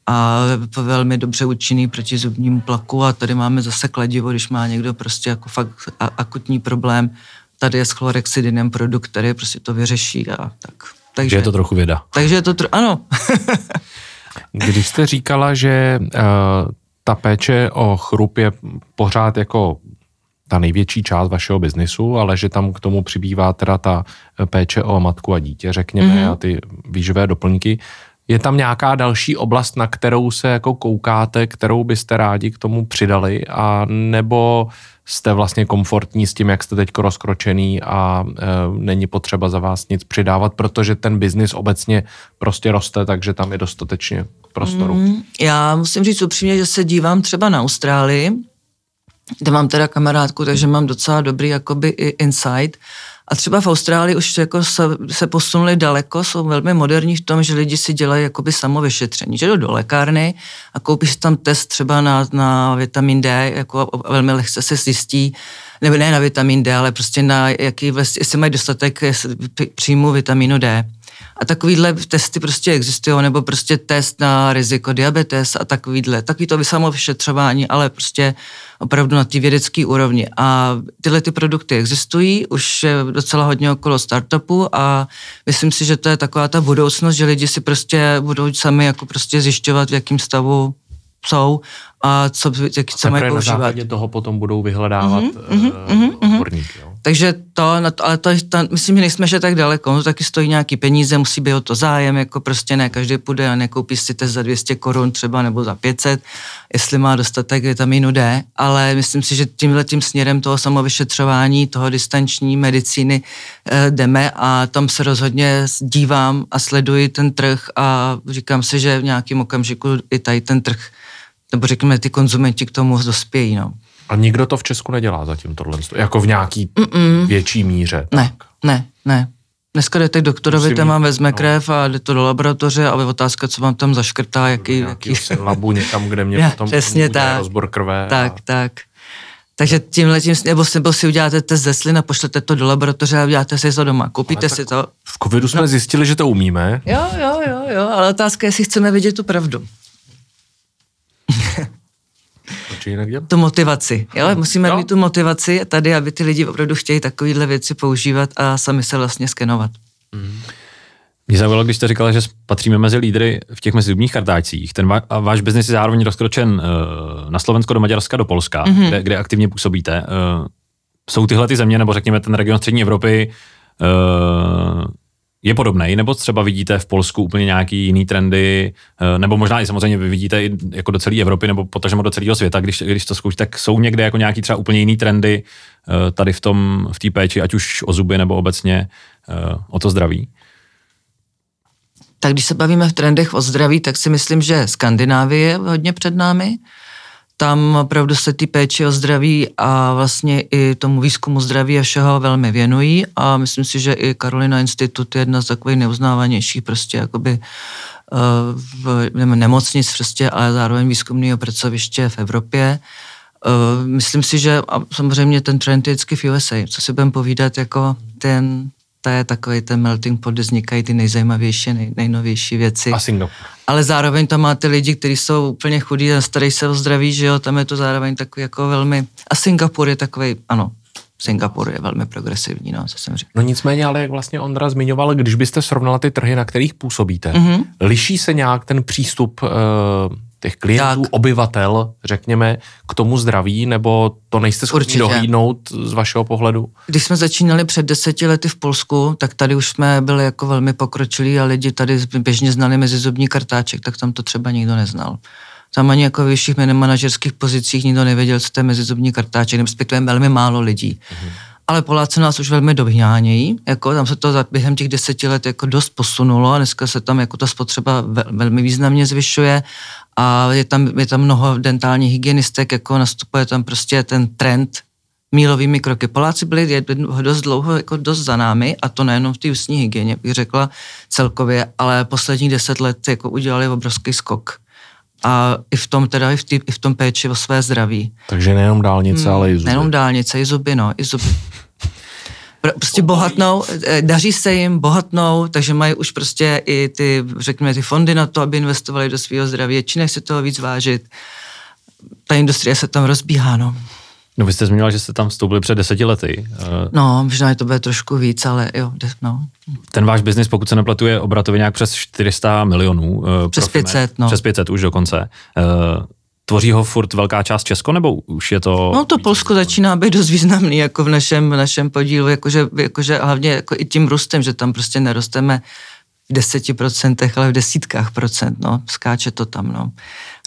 a velmi dobře účinný proti zubnímu plaku a tady máme zase kladivo, když má někdo prostě jako fakt akutní problém, tady je s chlorexidinem produkt, který prostě to vyřeší a tak. Takže je to trochu věda. Takže je to, tro, ano. Když jste říkala, že uh, ta péče o chrup je pořád jako ta největší část vašeho biznisu, ale že tam k tomu přibývá teda ta eh, péče o matku a dítě, řekněme, mm-hmm. a ty výživé doplňky, je tam nějaká další oblast, na kterou se jako koukáte, kterou byste rádi k tomu přidali a nebo jste vlastně komfortní s tím, jak jste teď rozkročený a e, není potřeba za vás nic přidávat, protože ten biznis obecně prostě roste, takže tam je dostatečně prostoru. Mm, já musím říct upřímně, že se dívám třeba na Austrálii, kde mám teda kamarádku, takže mám docela dobrý jakoby i insight a třeba v Austrálii už jako se, se posunuli daleko, jsou velmi moderní v tom, že lidi si dělají jakoby samovyšetření, že jdou do lékárny a koupíš tam test třeba na, na vitamin D, jako velmi lehce se zjistí, nebo ne na vitamin D, ale prostě na jaký, jestli mají dostatek příjmu vitamínu D. A takovýhle testy prostě existují, nebo prostě test na riziko diabetes a takovýhle. Takový to by samo vyšetřování, ale prostě opravdu na té vědecké úrovni. A tyhle ty produkty existují, už je docela hodně okolo startupu a myslím si, že to je taková ta budoucnost, že lidi si prostě budou sami jako prostě zjišťovat, v jakém stavu jsou a co, jak, co mají používat. na základě toho potom budou vyhledávat mm-hmm, mm-hmm, Jo? Takže to, no to ale to, to, myslím, že nejsme že tak daleko, to no, taky stojí nějaký peníze, musí být o to zájem, jako prostě ne, každý půjde a nekoupí si test za 200 korun třeba nebo za 500, jestli má dostatek vitamínu D, ale myslím si, že tímhle tím směrem toho samovyšetřování, toho distanční medicíny e, jdeme a tam se rozhodně dívám a sleduji ten trh a říkám si, že v nějakém okamžiku i tady ten trh nebo řekněme, ty konzumenti k tomu dospějí. No. A nikdo to v Česku nedělá zatím tohle, jako v nějaký Mm-mm. větší míře. Tak. Ne, ne, ne. Dneska jdete k doktorovi, Musím ten vám vezme no. krev a jde to do laboratoře a otázka, co vám tam zaškrtá, jaký... jaký... labu někam, kde mě potom přesně tak, rozbor krve. Tak, a... tak. Takže tímhle tím, nebo si, nebo si uděláte test ze slin a pošlete to do laboratoře a uděláte si to doma. Koupíte si to. V covidu jsme no. zjistili, že to umíme. Jo, jo, jo, jo, ale otázka je, jestli chceme vidět tu pravdu tu motivaci. Jo? Musíme jo. mít tu motivaci tady, aby ty lidi opravdu chtěli takovéhle věci používat a sami se vlastně skenovat. Mm. Mě zaujalo, když jste říkala, že patříme mezi lídry v těch mezidubních kartácích. Ten váš biznis je zároveň rozkročen eh, na Slovensko, do Maďarska, do Polska, mm-hmm. kde, kde aktivně působíte. Eh, jsou tyhle ty země, nebo řekněme ten region střední Evropy, eh, je podobný, nebo třeba vidíte v Polsku úplně nějaký jiný trendy, eh, nebo možná i samozřejmě vy vidíte i jako do celé Evropy, nebo potažmo do celého světa, když, když to zkoušíte, tak jsou někde jako nějaký třeba úplně jiný trendy eh, tady v tom, v té péči, ať už o zuby nebo obecně eh, o to zdraví? Tak když se bavíme v trendech o zdraví, tak si myslím, že Skandinávie je hodně před námi tam opravdu se ty péči o zdraví a vlastně i tomu výzkumu zdraví a všeho velmi věnují a myslím si, že i Karolina Institut je jedna z takových neuznávanějších prostě jakoby eh, v, nemocnic prostě, ale zároveň výzkumného pracoviště v Evropě. Eh, myslím si, že a samozřejmě ten trend je vždycky v USA, co si budeme povídat, jako ten to je takový ten melting pot, kde vznikají ty nejzajímavější, nej, nejnovější věci. Asi no. Ale zároveň tam máte lidi, kteří jsou úplně chudí a starý se o zdraví, že jo, tam je to zároveň takový jako velmi... A Singapur je takový, ano, Singapur je velmi progresivní, no, co jsem řekl. No nicméně, ale jak vlastně Ondra zmiňoval, když byste srovnala ty trhy, na kterých působíte, mm-hmm. liší se nějak ten přístup uh, těch klientů, tak. obyvatel, řekněme, k tomu zdraví, nebo to nejste schopni Určitě. dohlídnout z vašeho pohledu? Když jsme začínali před deseti lety v Polsku, tak tady už jsme byli jako velmi pokročilí a lidi tady běžně znali mezizubní kartáček, tak tam to třeba nikdo neznal. Tam ani jako vyšších manažerských pozicích nikdo nevěděl, co to je mezizubní kartáček, nebo velmi málo lidí. Mhm ale Poláci nás už velmi dohňánějí, jako tam se to za, během těch deseti let jako dost posunulo a dneska se tam jako ta spotřeba velmi významně zvyšuje a je tam, je tam mnoho dentálních hygienistek, jako nastupuje tam prostě ten trend mílovými kroky. Poláci byli dost dlouho jako dost za námi a to nejenom v té ústní hygieně, bych řekla celkově, ale posledních deset let jako udělali obrovský skok a i v tom teda, i v, tý, i v tom péči o své zdraví. Takže nejenom dálnice, hmm, ale i zuby. Nejenom dálnice, i zuby, no, i zuby. Prostě bohatnou, eh, daří se jim, bohatnou, takže mají už prostě i ty, řekněme, ty fondy na to, aby investovali do svého zdraví. Čínek se toho víc vážit. Ta industrie se tam rozbíhá, no. No vy jste zmínila, že jste tam vstoupili před deseti lety. Eh, no, možná je to bude trošku víc, ale jo, no. Ten váš biznis, pokud se neplatuje, obratově nějak přes 400 milionů. Eh, přes 500, eh, no. Přes 500 už dokonce. Tvoří ho furt velká část Česko, nebo už je to... No to Polsko začíná být dost významný jako v našem, v našem podílu, jakože, jakože hlavně jako i tím růstem, že tam prostě nerosteme v deseti procentech, ale v desítkách procent, no. Skáče to tam, no.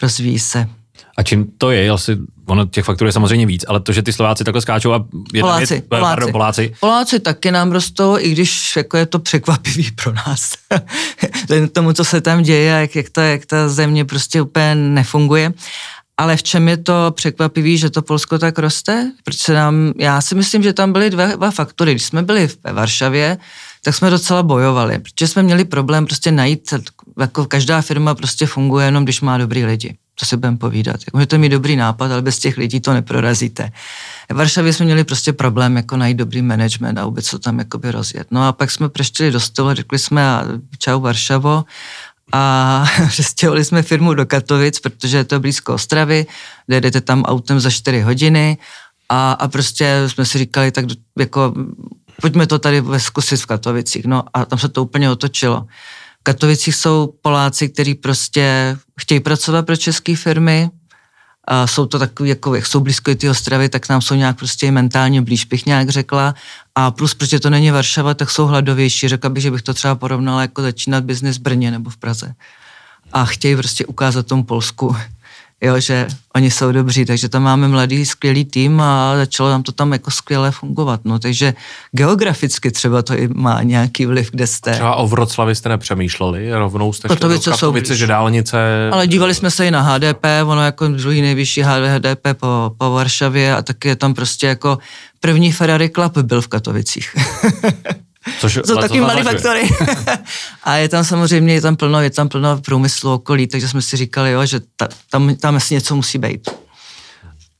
Rozvíjí se. A čím to je? si ono těch faktur je samozřejmě víc, ale to, že ty Slováci takhle skáčou a je Poláci, tam je, Poláci. Pardon, Poláci. Poláci taky nám rostou, i když jako je to překvapivý pro nás. Vzhledem tomu, co se tam děje a jak, jak, ta, jak ta země prostě úplně nefunguje. Ale v čem je to překvapivý, že to Polsko tak roste? Protože nám, já si myslím, že tam byly dva, dva faktory. Když jsme byli v Varšavě, tak jsme docela bojovali, protože jsme měli problém prostě najít, jako každá firma prostě funguje jenom, když má dobrý lidi co se budeme povídat. Jako, můžete mít dobrý nápad, ale bez těch lidí to neprorazíte. V Varšavě jsme měli prostě problém jako najít dobrý management a vůbec to tam jakoby rozjet. No a pak jsme preštili do stolu řekli jsme a čau Varšavo a přestěhovali jsme firmu do Katovic, protože je to blízko Ostravy, kde jdete tam autem za 4 hodiny a, a prostě jsme si říkali, tak jako pojďme to tady zkusit v Katovicích. No a tam se to úplně otočilo. Katovicích jsou Poláci, kteří prostě chtějí pracovat pro české firmy, a jsou to takový, jako, jak jsou blízko i ty ostravy, tak nám jsou nějak prostě mentálně blíž, bych nějak řekla. A plus, protože to není Varšava, tak jsou hladovější. Řekla bych, že bych to třeba porovnala jako začínat biznis v Brně nebo v Praze. A chtějí prostě ukázat tomu Polsku, jo, že oni jsou dobří, takže tam máme mladý, skvělý tým a začalo nám to tam jako skvěle fungovat, no, takže geograficky třeba to i má nějaký vliv, kde jste. Třeba o Vroclavi jste nepřemýšleli, rovnou jste Katovice šli do Katovice, jsou že dálnice... Ale dívali jsme se i na HDP, ono jako druhý nejvyšší HDP po, po Varšavě a taky je tam prostě jako první Ferrari Club byl v Katovicích. Což jsou takový malý faktory. a je tam samozřejmě, je tam plno, je tam plno průmyslu okolí, takže jsme si říkali, jo, že ta, tam, tam asi něco musí být.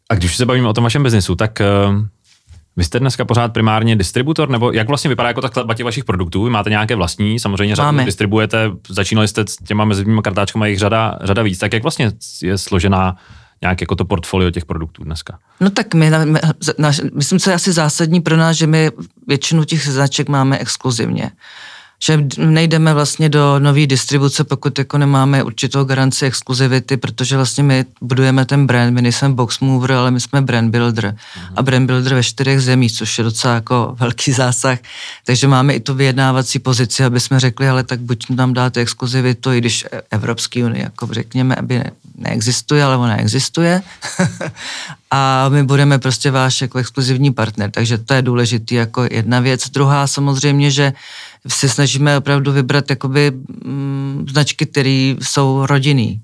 A když se bavíme o tom vašem biznesu, tak uh, vy jste dneska pořád primárně distributor, nebo jak vlastně vypadá jako ta klatbatě vašich produktů? Vy máte nějaké vlastní, samozřejmě řadu distribuujete, začínali jste s těma mezivými kartáčkama, jejich řada, řada víc, tak jak vlastně je složená nějak jako to portfolio těch produktů dneska? No tak my, my, na, myslím, co je asi zásadní pro nás, že my většinu těch značek máme exkluzivně. Že nejdeme vlastně do nové distribuce, pokud jako nemáme určitou garanci exkluzivity, protože vlastně my budujeme ten brand, my nejsme box mover, ale my jsme brand builder. Mhm. A brand builder ve čtyřech zemích, což je docela jako velký zásah. Takže máme i tu vyjednávací pozici, aby jsme řekli, ale tak buď nám dáte exkluzivitu, i když e, Evropský unie, jako řekněme, aby neexistuje, ale ona existuje. a my budeme prostě váš jako exkluzivní partner, takže to je důležitý jako jedna věc. Druhá samozřejmě, že se snažíme opravdu vybrat jakoby mm, značky, které jsou rodinný.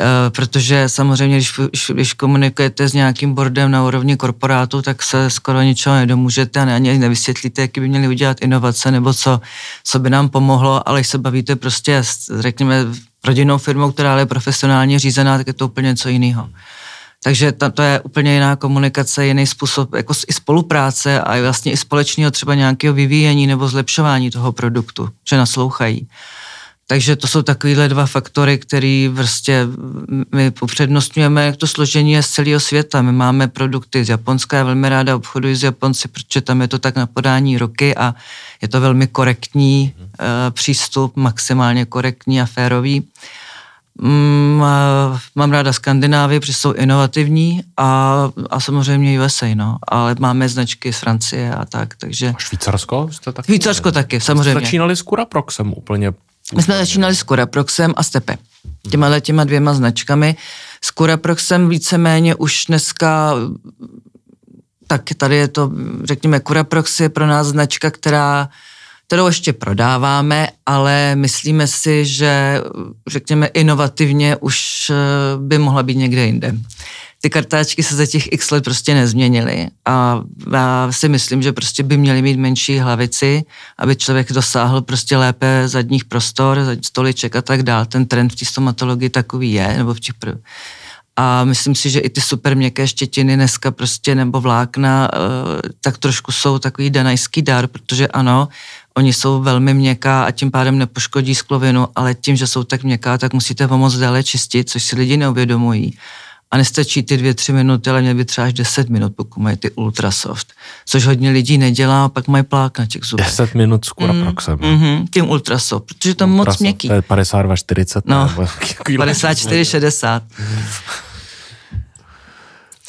Eh, protože samozřejmě, když, když komunikujete s nějakým bordem na úrovni korporátu, tak se skoro ničeho nedomůžete a ani nevysvětlíte, jaký by měli udělat inovace nebo co, co by nám pomohlo, ale když se bavíte prostě, řekněme, rodinnou firmou, která je profesionálně řízená, tak je to úplně něco jiného. Takže ta, to je úplně jiná komunikace, jiný způsob jako i spolupráce a vlastně i společného třeba nějakého vyvíjení nebo zlepšování toho produktu, že naslouchají. Uh, takže to jsou takovýhle dva faktory, který vlastně my popřednostňujeme, jak to složení je z celého světa. My máme produkty z Japonska, já velmi ráda obchoduji s Japonci, protože tam je to tak na podání roky a je to velmi korektní uh, přístup, maximálně korektní a férový. Mm, mám ráda Skandinávii, protože jsou inovativní a, a samozřejmě USA, no. Ale máme značky z Francie a tak, takže... A Švýcarsko jste taky? Švýcarsko taky, samozřejmě. Jste začínali s Kuraproxem úplně my jsme začínali s Kuraproxem a Stepe. Těma těma dvěma značkami. S Kuraproxem víceméně už dneska tak tady je to, řekněme, Kuraprox je pro nás značka, která kterou ještě prodáváme, ale myslíme si, že řekněme inovativně už eh, by mohla být někde jinde ty kartáčky se za těch x let prostě nezměnily. A já si myslím, že prostě by měly mít menší hlavici, aby člověk dosáhl prostě lépe zadních prostor, stoliček a tak dál. Ten trend v té stomatologii takový je, nebo v těch prv... A myslím si, že i ty super měkké štětiny dneska prostě nebo vlákna eh, tak trošku jsou takový danajský dar, protože ano, oni jsou velmi měkká a tím pádem nepoškodí sklovinu, ale tím, že jsou tak měkká, tak musíte pomoc dále čistit, což si lidi neuvědomují a nestačí ty dvě, tři minuty, ale měl by třeba až deset minut, pokud mají ty ultrasoft, což hodně lidí nedělá a pak mají plák na těch zubech. Deset minut s kuraproxem. Mhm, mm, mm-hmm, tím ultrasoft, protože tam ultrasoft, moc měkký. To je 52, 40. No, 54, 60.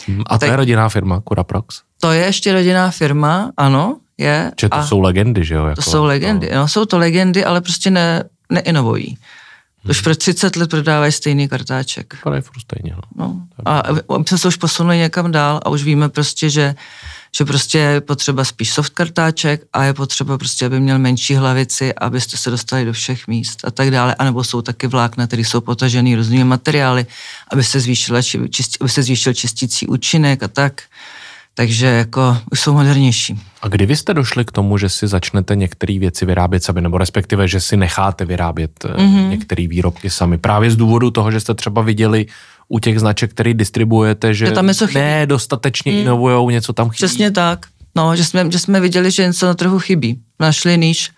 Mm, a to tak, je rodinná firma, Kuraprox? To je ještě rodinná firma, ano, je. Čiže to a jsou legendy, že jo? Jako, to jsou legendy, no. no, jsou to legendy, ale prostě ne, neinovují. Už pro 30 let prodávají stejný kartáček. Vypadají furt stejně. No. No. A jsme se už posunuli někam dál a už víme prostě, že, že prostě je potřeba spíš soft kartáček a je potřeba prostě, aby měl menší hlavici, abyste se dostali do všech míst a tak dále. A nebo jsou taky vlákna, které jsou potažené různými materiály, aby se, zvýšila, či, čist, aby se zvýšil čistící účinek a tak takže jako už jsou modernější. A kdy vy jste došli k tomu, že si začnete některé věci vyrábět sami, nebo respektive, že si necháte vyrábět mm-hmm. některé výrobky sami? Právě z důvodu toho, že jste třeba viděli u těch značek, které distribuujete, že, tam něco chybí. ne dostatečně mm. inovujou, něco tam chybí. Přesně tak. No, že jsme, že jsme viděli, že něco na trhu chybí. Našli níž.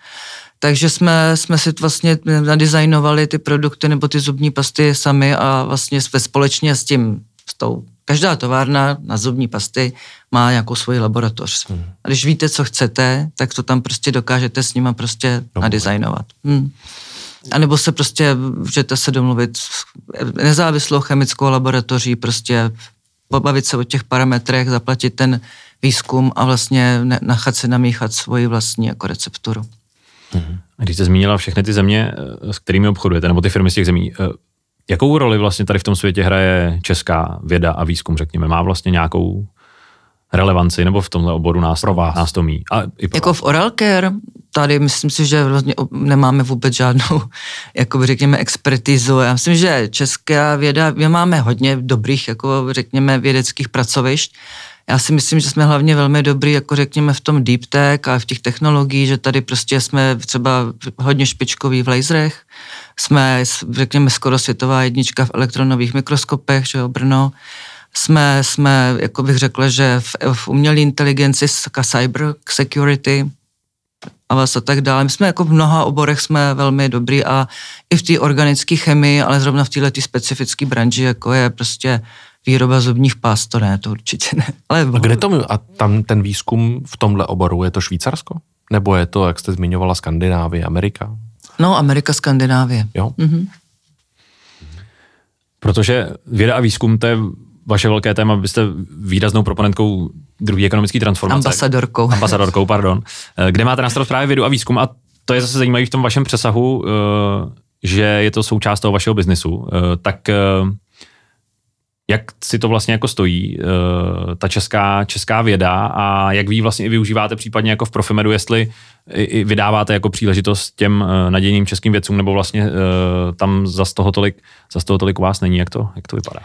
Takže jsme, jsme si vlastně nadizajnovali ty produkty nebo ty zubní pasty sami a vlastně společně s tím, s tou Každá továrna na zubní pasty má jako svoji laboratoř. Hmm. A když víte, co chcete, tak to tam prostě dokážete s nima prostě Domluvit. No, nadizajnovat. Hmm. A nebo se prostě můžete se domluvit s nezávislou chemickou laboratoří, prostě pobavit se o těch parametrech, zaplatit ten výzkum a vlastně nachat se namíchat svoji vlastní jako recepturu. Hmm. A když jste zmínila všechny ty země, eh, s kterými obchodujete, nebo ty firmy z těch zemí, eh, Jakou roli vlastně tady v tom světě hraje česká věda a výzkum, řekněme? Má vlastně nějakou relevanci, nebo v tomhle oboru nás, pro vás. nás to mí. A i pro jako vás. v oral care, tady myslím si, že vlastně nemáme vůbec žádnou, jako řekněme, expertizu. Já myslím, že česká věda, my máme hodně dobrých, jako řekněme, vědeckých pracovišť, já si myslím, že jsme hlavně velmi dobrý, jako řekněme, v tom deep tech a v těch technologiích, že tady prostě jsme třeba hodně špičkoví v laserech, jsme, řekněme, skoro světová jednička v elektronových mikroskopech, že jo, Brno, jsme, jsme, jako bych řekla, že v, v umělé inteligenci, cyber security, a vás a tak dále. My jsme jako v mnoha oborech jsme velmi dobrý a i v té organické chemii, ale zrovna v této specifické branži, jako je prostě výroba zubních pás, to ne, to určitě ne. Ale a kde to, a tam ten výzkum v tomhle oboru, je to Švýcarsko? Nebo je to, jak jste zmiňovala, Skandinávie, Amerika? No, Amerika, Skandinávie. Jo. Mm-hmm. Protože věda a výzkum, to je vaše velké téma, byste výraznou proponentkou druhé ekonomické transformace. Ambasadorkou. Ambasadorkou, pardon. Eh, kde máte na starost právě vědu a výzkum a to je zase zajímavé v tom vašem přesahu, eh, že je to součást toho vašeho biznesu. Eh, tak jak si to vlastně jako stojí, eh, ta česká, česká věda a jak vy vlastně využíváte případně jako v Profimedu, jestli i vydáváte jako příležitost těm eh, nadějným českým vědcům, nebo vlastně eh, tam za toho tolik, za toho tolik vás není, jak to, jak to vypadá?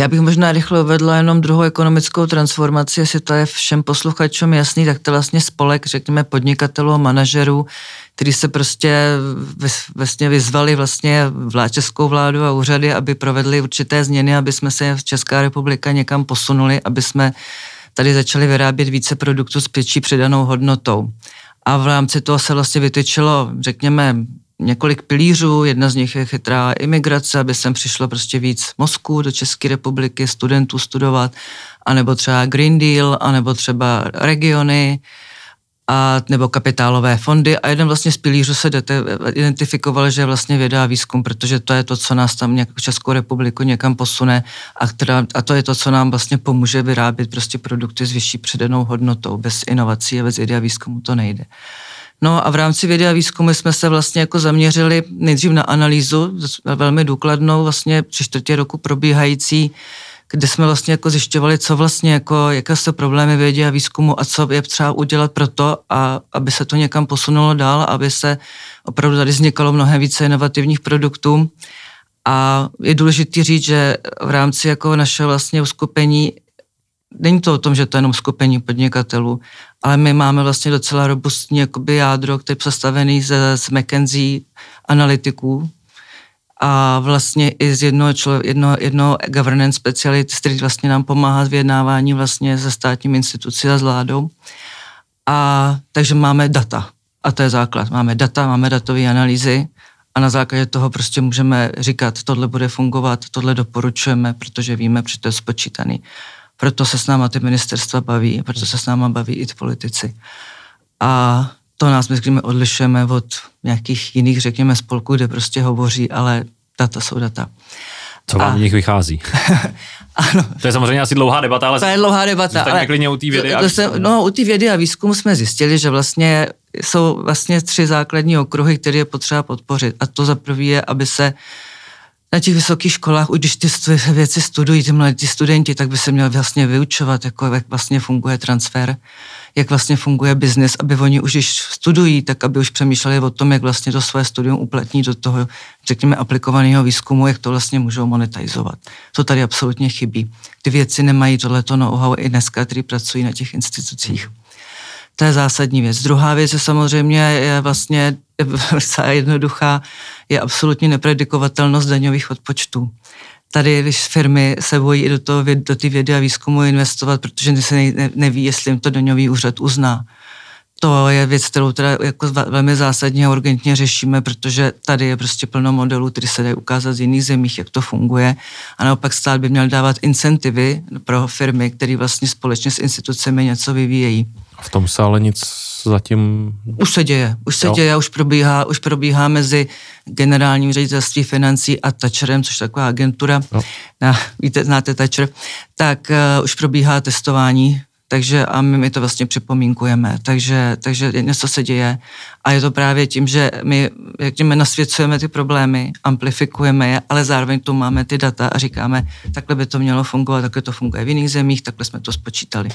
Já bych možná rychle uvedla jenom druhou ekonomickou transformaci, jestli to je všem posluchačům jasný, tak to vlastně spolek, řekněme, podnikatelů a manažerů, kteří se prostě vlastně vyzvali vlastně českou vládu a úřady, aby provedli určité změny, aby jsme se v Česká republika někam posunuli, aby jsme tady začali vyrábět více produktů s větší přidanou hodnotou. A v rámci toho se vlastně vytyčilo, řekněme, několik pilířů, jedna z nich je chytrá imigrace, aby sem přišlo prostě víc mozků do České republiky, studentů studovat, anebo třeba Green Deal, anebo třeba regiony, a, nebo kapitálové fondy a jeden vlastně z pilířů se identifikoval, že je vlastně věda a výzkum, protože to je to, co nás tam nějak, Českou republiku někam posune a, která, a to je to, co nám vlastně pomůže vyrábět prostě produkty s vyšší předanou hodnotou. Bez inovací a bez vědy a výzkumu to nejde. No a v rámci vědy a výzkumu jsme se vlastně jako zaměřili nejdřív na analýzu, velmi důkladnou, vlastně při čtvrtě roku probíhající, kde jsme vlastně jako zjišťovali, co vlastně jako, jaké jsou problémy vědě a výzkumu a co je třeba udělat pro to, a, aby se to někam posunulo dál, aby se opravdu tady vznikalo mnohem více inovativních produktů. A je důležité říct, že v rámci jako našeho vlastně uskupení není to o tom, že to je jenom skupení podnikatelů, ale my máme vlastně docela robustní jakoby jádro, který je postavený ze, z McKenzie analytiků a vlastně i z jednoho, člo, jedno jednoho governance specialist, který vlastně nám pomáhá v vyjednávání vlastně se státním institucí a s vládou. A takže máme data a to je základ. Máme data, máme datové analýzy a na základě toho prostě můžeme říkat, tohle bude fungovat, tohle doporučujeme, protože víme, že to je spočítaný. Proto se s náma ty ministerstva baví, proto se s náma baví i ty politici. A to nás, myslím, odlišujeme od nějakých jiných, řekněme, spolků, kde prostě hovoří, ale data jsou data. Co vám a... nich vychází? ano. To je samozřejmě asi dlouhá debata, ale... To je dlouhá debata, ale... Tak u té vědy to, to a Se, no, u té vědy a výzkumu jsme zjistili, že vlastně jsou vlastně tři základní okruhy, které je potřeba podpořit. A to za prvé je, aby se uh, na těch vysokých školách, už když ty věci studují ty mladí studenti, tak by se měl vlastně vyučovat, jako jak vlastně funguje transfer, jak vlastně funguje biznis, aby oni už když studují, tak aby už přemýšleli o tom, jak vlastně to svoje studium uplatní do toho, řekněme, aplikovaného výzkumu, jak to vlastně můžou monetizovat. To tady absolutně chybí. Ty věci nemají tohleto know-how i dneska, který pracují na těch institucích. Hmm. To je zásadní věc. Druhá věc je samozřejmě je vlastně je jednoduchá, je absolutní nepredikovatelnost daňových odpočtů. Tady, když firmy se bojí i do, toho, do ty vědy a výzkumu investovat, protože se ne, ne, neví, jestli jim to daňový úřad uzná to je věc, kterou teda jako velmi zásadně a urgentně řešíme, protože tady je prostě plno modelů, které se dají ukázat z jiných zemích, jak to funguje. A naopak stát by měl dávat incentivy pro firmy, které vlastně společně s institucemi něco vyvíjejí. A v tom se ale nic zatím... Už se děje, už se jo. děje, už probíhá, už probíhá mezi generálním ředitelství financí a Tačerem, což je taková agentura, jo. na, víte, znáte Tačer, tak uh, už probíhá testování takže a my, my to vlastně připomínkujeme. Takže, takže něco se děje. A je to právě tím, že my, jak těme, nasvěcujeme ty problémy, amplifikujeme je, ale zároveň tu máme ty data a říkáme, takhle by to mělo fungovat, takhle to funguje v jiných zemích, takhle jsme to spočítali.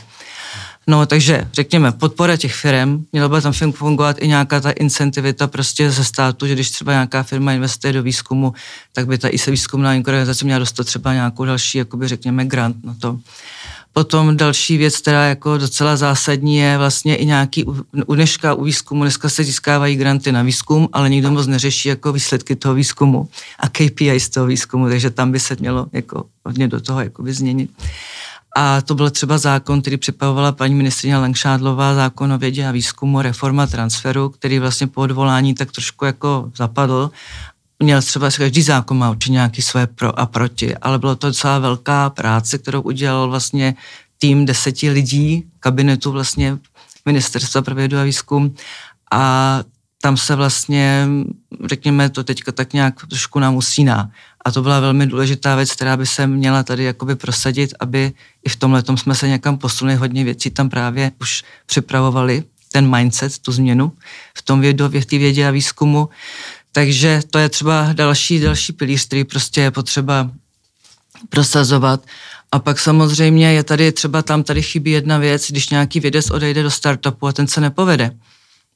No, takže řekněme, podpora těch firm, měla by tam fungovat i nějaká ta incentivita prostě ze státu, že když třeba nějaká firma investuje do výzkumu, tak by ta i se výzkumná organizace měla dostat třeba nějakou další, jakoby řekněme, grant na to. Potom další věc, která jako docela zásadní je vlastně i nějaký u dneška u výzkumu, dneska se získávají granty na výzkum, ale nikdo moc neřeší jako výsledky toho výzkumu a KPI z toho výzkumu, takže tam by se mělo jako hodně do toho by změnit. A to byl třeba zákon, který připravovala paní ministrině Langšádlová, zákon o vědě a výzkumu, reforma transferu, který vlastně po odvolání tak trošku jako zapadl měl třeba, každý zákon má určitě nějaké své pro a proti, ale bylo to docela velká práce, kterou udělal vlastně tým deseti lidí kabinetu vlastně Ministerstva pro vědu a výzkum a tam se vlastně, řekněme, to teďka tak nějak trošku nám usíná. A to byla velmi důležitá věc, která by se měla tady jakoby prosadit, aby i v tom letom jsme se někam posunuli. Hodně věcí tam právě už připravovali ten mindset, tu změnu v tom vědově, v té vědě a výzkumu. Takže to je třeba další, další pilíř, který prostě je potřeba prosazovat. A pak samozřejmě je tady třeba tam tady chybí jedna věc, když nějaký vědec odejde do startupu a ten se nepovede,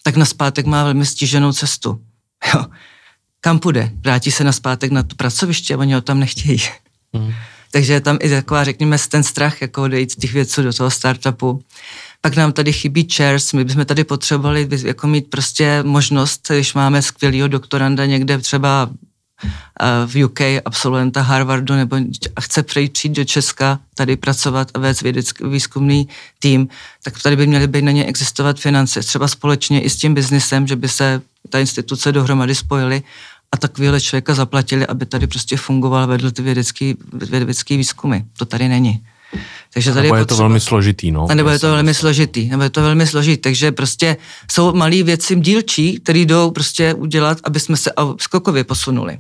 tak na zpátek má velmi stíženou cestu. Jo. Kam půjde? Vrátí se na zpátek na to pracoviště, oni ho tam nechtějí. Mm. Takže je tam i taková, řekněme, ten strach, jako odejít z těch věců do toho startupu pak nám tady chybí chairs, my bychom tady potřebovali jako mít prostě možnost, když máme skvělého doktoranda někde třeba eh, v UK, absolventa Harvardu, nebo a chce přijít do Česka, tady pracovat a vést vědecký výzkumný tým, tak tady by měly být na ně existovat finance, třeba společně i s tím biznesem, že by se ta instituce dohromady spojily a takovýhle člověka zaplatili, aby tady prostě fungoval, vedle ty vědecký, vědecký výzkumy. To tady není. Takže tady nebo je, potřeba, je to velmi složitý, no. A nebo je to velmi složitý, nebo je to velmi složitý, takže prostě prostě jsou malé věci dílčí, které jdou prostě udělat, aby jsme se skokově posunuli.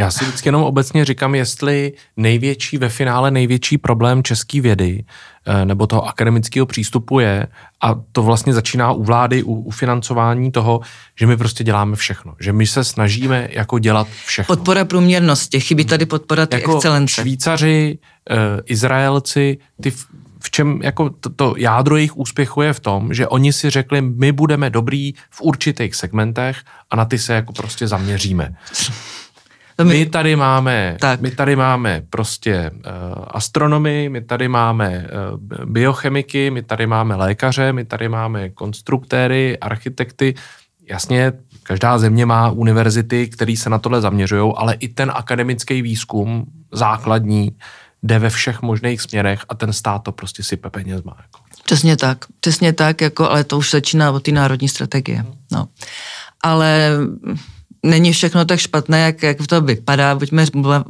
Já si vždycky jenom obecně říkám, jestli největší ve finále největší problém české vědy eh, nebo toho akademického přístupu je, a to vlastně začíná u vlády, u, u financování toho, že my prostě děláme všechno, že my se snažíme jako dělat všechno. Podpora průměrnosti, chybí tady podpora ty jako excelence. Švýcaři, eh, Izraelci, ty v čem jako to, to jádro jejich úspěchu je v tom, že oni si řekli, my budeme dobrý v určitých segmentech a na ty se jako prostě zaměříme my... my tady máme, tak. my tady máme prostě uh, astronomy, my tady máme uh, biochemiky, my tady máme lékaře, my tady máme konstruktéry, architekty. Jasně, každá země má univerzity, které se na tohle zaměřují, ale i ten akademický výzkum základní jde ve všech možných směrech a ten stát to prostě sype má. Jako. Přesně tak, přesně tak, jako, ale to už začíná od té národní strategie. No. Ale není všechno tak špatné, jak, jak to vypadá. Buďme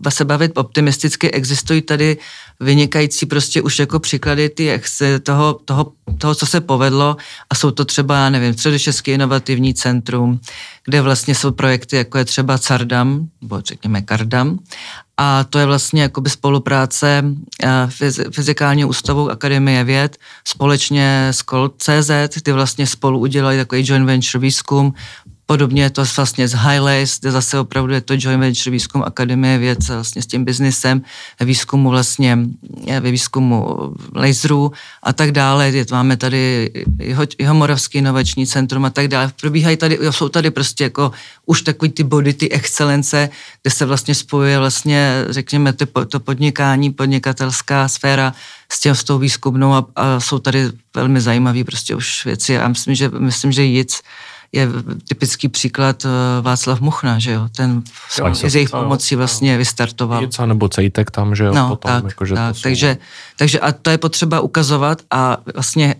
se bavit optimisticky, existují tady vynikající prostě už jako příklady ty, jak se toho, toho, toho, co se povedlo a jsou to třeba, já nevím, Středočeský inovativní centrum, kde vlastně jsou projekty, jako je třeba Cardam, nebo řekněme Cardam, a to je vlastně jakoby spolupráce eh, Fyzikálního ústavu Akademie věd společně s CZ, ty vlastně spolu udělali takový joint venture výzkum Podobně je to vlastně z Highlays, kde zase opravdu je to joint venture výzkum Akademie věc eh, vlastně s tím biznisem, výzkumu vlastně, eh, ve výzkumu eh, laserů a tak dále. Je Máme tady jeho, jeho Moravský inovační centrum a tak dále. Probíhají tady, jsou tady prostě jako už takový ty body, ty excelence, kde se vlastně spojuje vlastně, řekněme, ty, to podnikání, podnikatelská sféra s, tím, s tou výzkumnou a, a jsou tady velmi zajímavé prostě už věci a myslím, že, myslím, že jic, je typický příklad eh, Václav Muchna, že jo, ten jo, z jejich pomocí vlastně vystartoval. Jica nebo Cejtek tam, že jo, no, potom, tak, že tak, jsou... takže, takže a to je potřeba ukazovat a vlastně,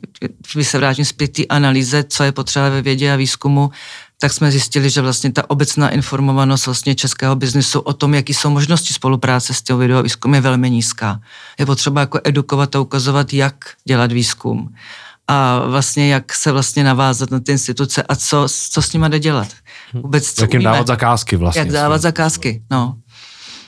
když se vrátím zpět té analýze, co je potřeba ve vědě a výzkumu, tak jsme zjistili, že vlastně ta obecná informovanost vlastně českého biznesu o tom, jaký jsou možnosti spolupráce s tím videovýzkumem, je velmi nízká. Je potřeba jako edukovat a ukazovat, jak dělat výzkum a vlastně jak se vlastně navázat na ty instituce a co, co s nimi jde dělat. Vůbec, co jak jim dávat zakázky vlastně. Jak dávat zakázky, no.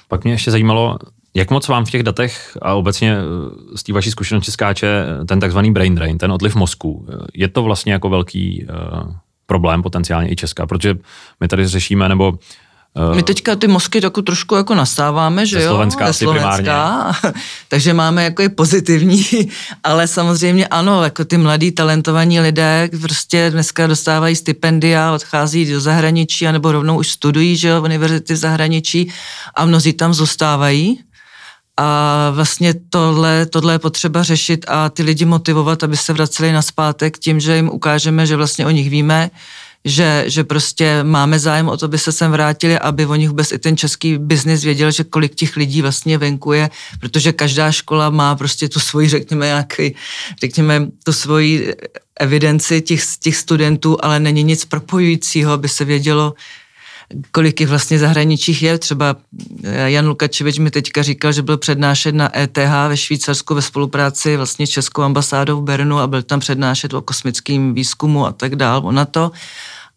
Pak mě ještě zajímalo, jak moc vám v těch datech a obecně eh, z té vaší zkušenosti skáče ten takzvaný brain drain, ten odliv mozku, eh, je to vlastně jako velký uh, problém potenciálně i česká. protože my tady řešíme, nebo Eh, My teďka ty mozky jako trošku jako nasáváme, že jo? Slovenská, ze Slovenska, takže máme jako je pozitivní, ale samozřejmě ano, jako ty mladí talentovaní lidé prostě dneska dostávají stipendia, odchází do zahraničí, anebo rovnou už studují, že jo, univerzity v zahraničí a mnozí tam zůstávají. A vlastně tohle, tohle je potřeba řešit a ty lidi motivovat, aby se vraceli na zpátek tím, že jim ukážeme, že vlastně o nich víme, že, že prostě máme zájem o to, aby se sem vrátili, aby o nich vůbec i ten český biznis věděl, že kolik těch lidí vlastně venku je, protože každá škola má prostě tu svoji, řekněme, nějaký, řekněme, tu svoji evidenci těch, těch studentů, ale není nic propojujícího, aby se vědělo, kolik jich vlastně zahraničích je. Třeba eh, Jan Lukačevič mi teďka říkal, že byl přednášet na ETH ve Švýcarsku ve spolupráci vlastně s Českou ambasádou v Bernu a byl tam přednášet o kosmickém výzkumu a tak dál, o NATO.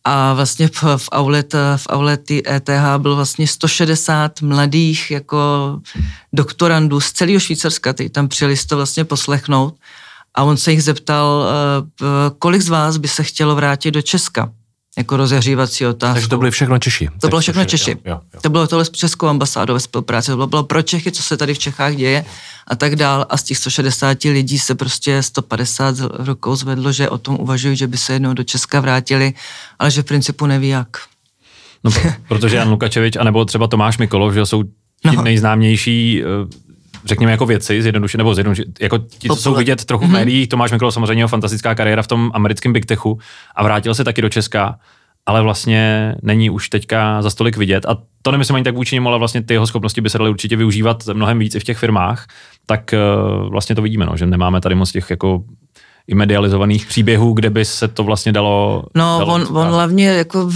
A vlastně v, v aulet, v aulet ETH bylo vlastně 160 mladých jako doktorandů z celého Švýcarska, ty tam přijeli to vlastně poslechnout. A on se jich zeptal, eh, eh, kolik z vás by se chtělo vrátit do Česka jako rozehřívací otázku. Takže to byly všechno Češi. To bylo všechno Češi. Češi. Jo, jo. To bylo tohle s Českou ambasádou ve spolupráci, to bylo, bylo pro Čechy, co se tady v Čechách děje a tak dál. A z těch 160 lidí se prostě 150 rukou zvedlo, že o tom uvažují, že by se jednou do Česka vrátili, ale že v principu neví jak. No, protože Jan Lukačevič, anebo třeba Tomáš Mikolov, že jsou no. ti no. nejznámější eh, řekněme, jako věci, zjednodušeně, nebo zjednodušeně, jako ti, co jsou vidět trochu v mhm. médiích, Tomáš Mikulov samozřejmě jeho fantastická kariéra v tom americkém Big Techu a vrátil se taky do Česka, ale vlastně není už teďka za stolik vidět. A to nemyslím ani tak vůči němu, ale vlastně ty jeho schopnosti by se daly určitě využívat mnohem víc i v těch firmách, tak eh, vlastně to vidíme, no, že nemáme tady moc těch jako i medializovaných příběhů, kde by se to vlastně dalo... No, dalo on, on hlavně jako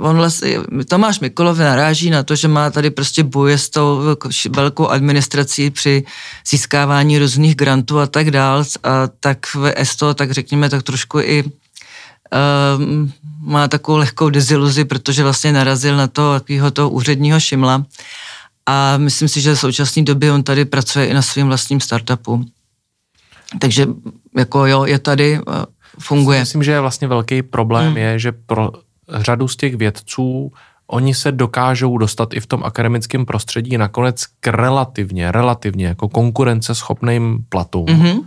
on vlastně, Tomáš Mikulov naráží na to, že má tady prostě boje s tou velkou administrací při získávání různých grantů a tak dál, a tak v ESTO, tak řekněme, tak trošku i um, má takovou lehkou deziluzi, protože vlastně narazil na to takového toho úředního šimla a myslím si, že v současné době on tady pracuje i na svým vlastním startupu. Takže jako jo, je tady, funguje. Myslím, že vlastně velký problém hmm. je, že pro řadu z těch vědců, oni se dokážou dostat i v tom akademickém prostředí nakonec k relativně, relativně jako konkurenceschopným platům. Mm-hmm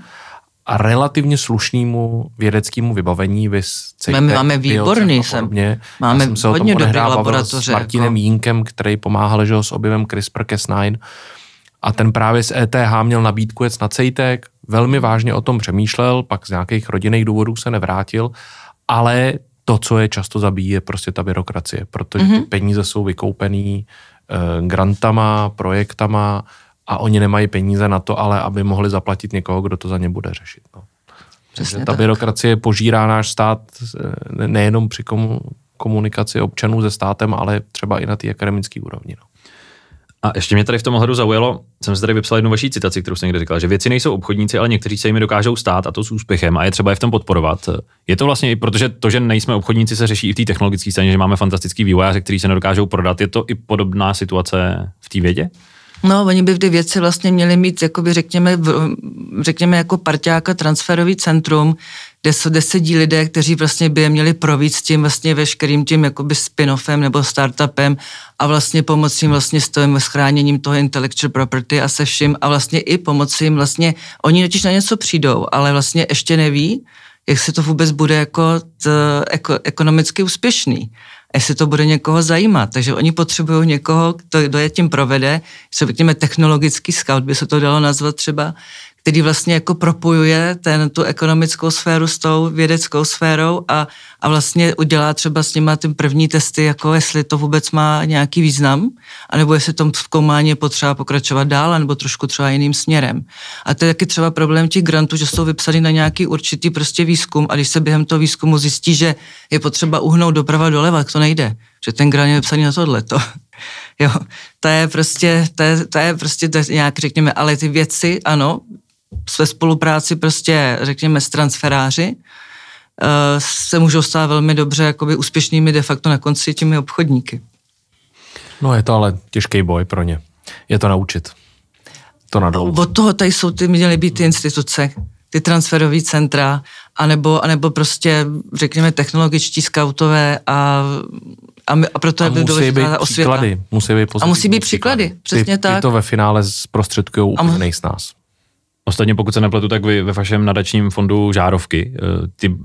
a relativně slušnému vědeckému vybavení. Vy cejte, máme, máme výborný, jsem, máme Já jsem se hodně dobrý laboratoře. S Martinem jako... Jínkem, který pomáhal že, s objevem CRISPR-Cas9 a ten právě z ETH měl nabídku jet na Cejtek, velmi vážně o tom přemýšlel, pak z nějakých rodinných důvodů se nevrátil, ale to, co je často zabíjí, je prostě ta byrokracie, protože mm-hmm. ty mhm. peníze jsou vykoupený eh, grantama, projektama a oni nemají peníze na to, ale aby mohli zaplatit někoho, kdo to za ně bude řešit. No. Přesně Takže ta tak. byrokracie požírá náš stát eh, nejenom při komu, komunikaci občanů se státem, ale třeba i na té akademické úrovni. No. A ještě mě tady v tom ohledu zaujalo, jsem si tady vypsal jednu vaší citaci, kterou jsem někde říkal, že věci nejsou obchodníci, ale někteří se jimi dokážou stát a to s úspěchem a je třeba je v tom podporovat. Je to vlastně i protože to, že nejsme obchodníci, se řeší i v té technologické scéně, že máme fantastický vývojáře, kteří se nedokážou prodat. Je to i podobná situace v té vědě? No, oni by ty věci vlastně měli mít, jakoby řekněme, řekněme jako parťáka transferový centrum, kde, jsou, kde sedí lidé, kteří vlastně by je měli províc tím vlastně veškerým tím jakoby spin-offem nebo startupem a vlastně pomocí vlastně s tím schráněním toho intellectual property a se vším a vlastně i pomocí jim vlastně, oni totiž na něco přijdou, ale vlastně ještě neví, jak se to vůbec bude jako, t, eko, ekonomicky úspěšný jestli to bude někoho zajímat. Takže oni potřebují někoho, kdo je tím provede, co řekněme technologický scout, by se to dalo nazvat třeba, který vlastně jako propojuje ten, tu ekonomickou sféru s tou vědeckou sférou a, a vlastně udělá třeba s nimi ty první testy, jako jestli to vůbec má nějaký význam, anebo jestli tom zkoumání je potřeba pokračovat dál, nebo trošku třeba jiným směrem. A to je taky třeba problém těch grantů, že jsou vypsány na nějaký určitý prostě výzkum a když se během toho výzkumu zjistí, že je potřeba uhnout doprava doleva, tak to nejde, že ten grant je vypsaný na To. Jo, to je prostě, to je, to je prostě to je nějak, řekněme, ale ty věci, ano, své spolupráci prostě, řekněme, s transferáři, eh, se můžou stát velmi dobře jakoby úspěšnými de facto na konci těmi obchodníky. No je to ale těžký boj pro ně. Je to naučit. To na dlouho. Od toho tady jsou ty, měly být ty instituce, ty transferové centra, anebo, anebo prostě, řekněme, technologičtí skautové a, a, my, a proto a je musí být osvěta. Příklady, musí být a musí být příklady, přesně ty, tak. Ty to ve finále zprostředkují úplně nejsnáz. Ostatně, pokud se nepletu, tak vy ve vašem nadačním fondu Žárovky eh, ty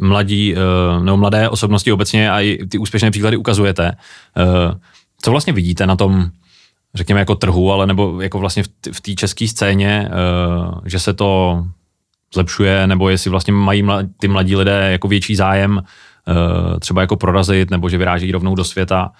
mladí, eh, nebo mladé osobnosti obecně a i ty úspěšné příklady ukazujete. Eh, co vlastně vidíte na tom, řekněme, jako trhu, ale nebo jako vlastně v té české scéně, že se to zlepšuje, nebo jestli vlastně mají ty mladí lidé jako větší zájem třeba jako prorazit, nebo že vyrážejí rovnou do světa.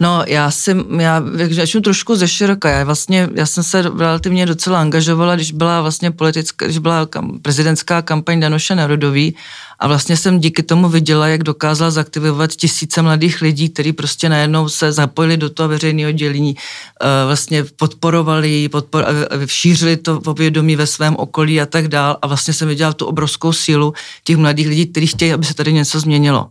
No, já jsem, já začnu trošku ze široka. Já vlastně, já jsem se relativně docela angažovala, když byla vlastně politická, když byla kam, prezidentská kampaň Danoše Narodový a vlastně jsem díky tomu viděla, jak dokázala zaktivovat tisíce mladých lidí, kteří prostě najednou se zapojili do toho veřejného dělení, eh, vlastně podporovali, podpor, šířili to povědomí ve svém okolí a tak dál. A vlastně jsem viděla tu obrovskou sílu těch mladých lidí, kteří chtějí, aby se tady něco změnilo.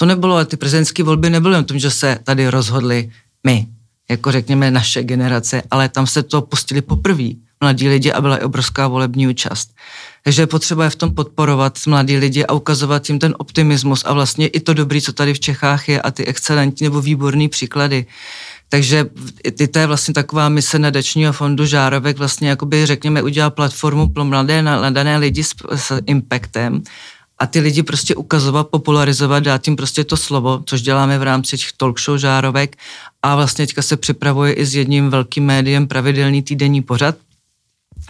To nebylo, ty prezidentské volby nebyly o tom, že se tady rozhodli my, jako řekněme naše generace, ale tam se to pustili poprvé mladí lidi a byla i obrovská volební účast. Takže potřeba je v tom podporovat mladí lidi a ukazovat jim ten optimismus a vlastně i to dobré, co tady v Čechách je a ty excelentní nebo výborné příklady. Takže ty, to je vlastně taková mise nadačního fondu Žárovek, vlastně jakoby řekněme udělá platformu pro mladé nadané lidi s, s impactem a ty lidi prostě ukazovat, popularizovat, dát jim prostě to slovo, což děláme v rámci těch talk show žárovek a vlastně teďka se připravuje i s jedním velkým médiem pravidelný týdenní pořad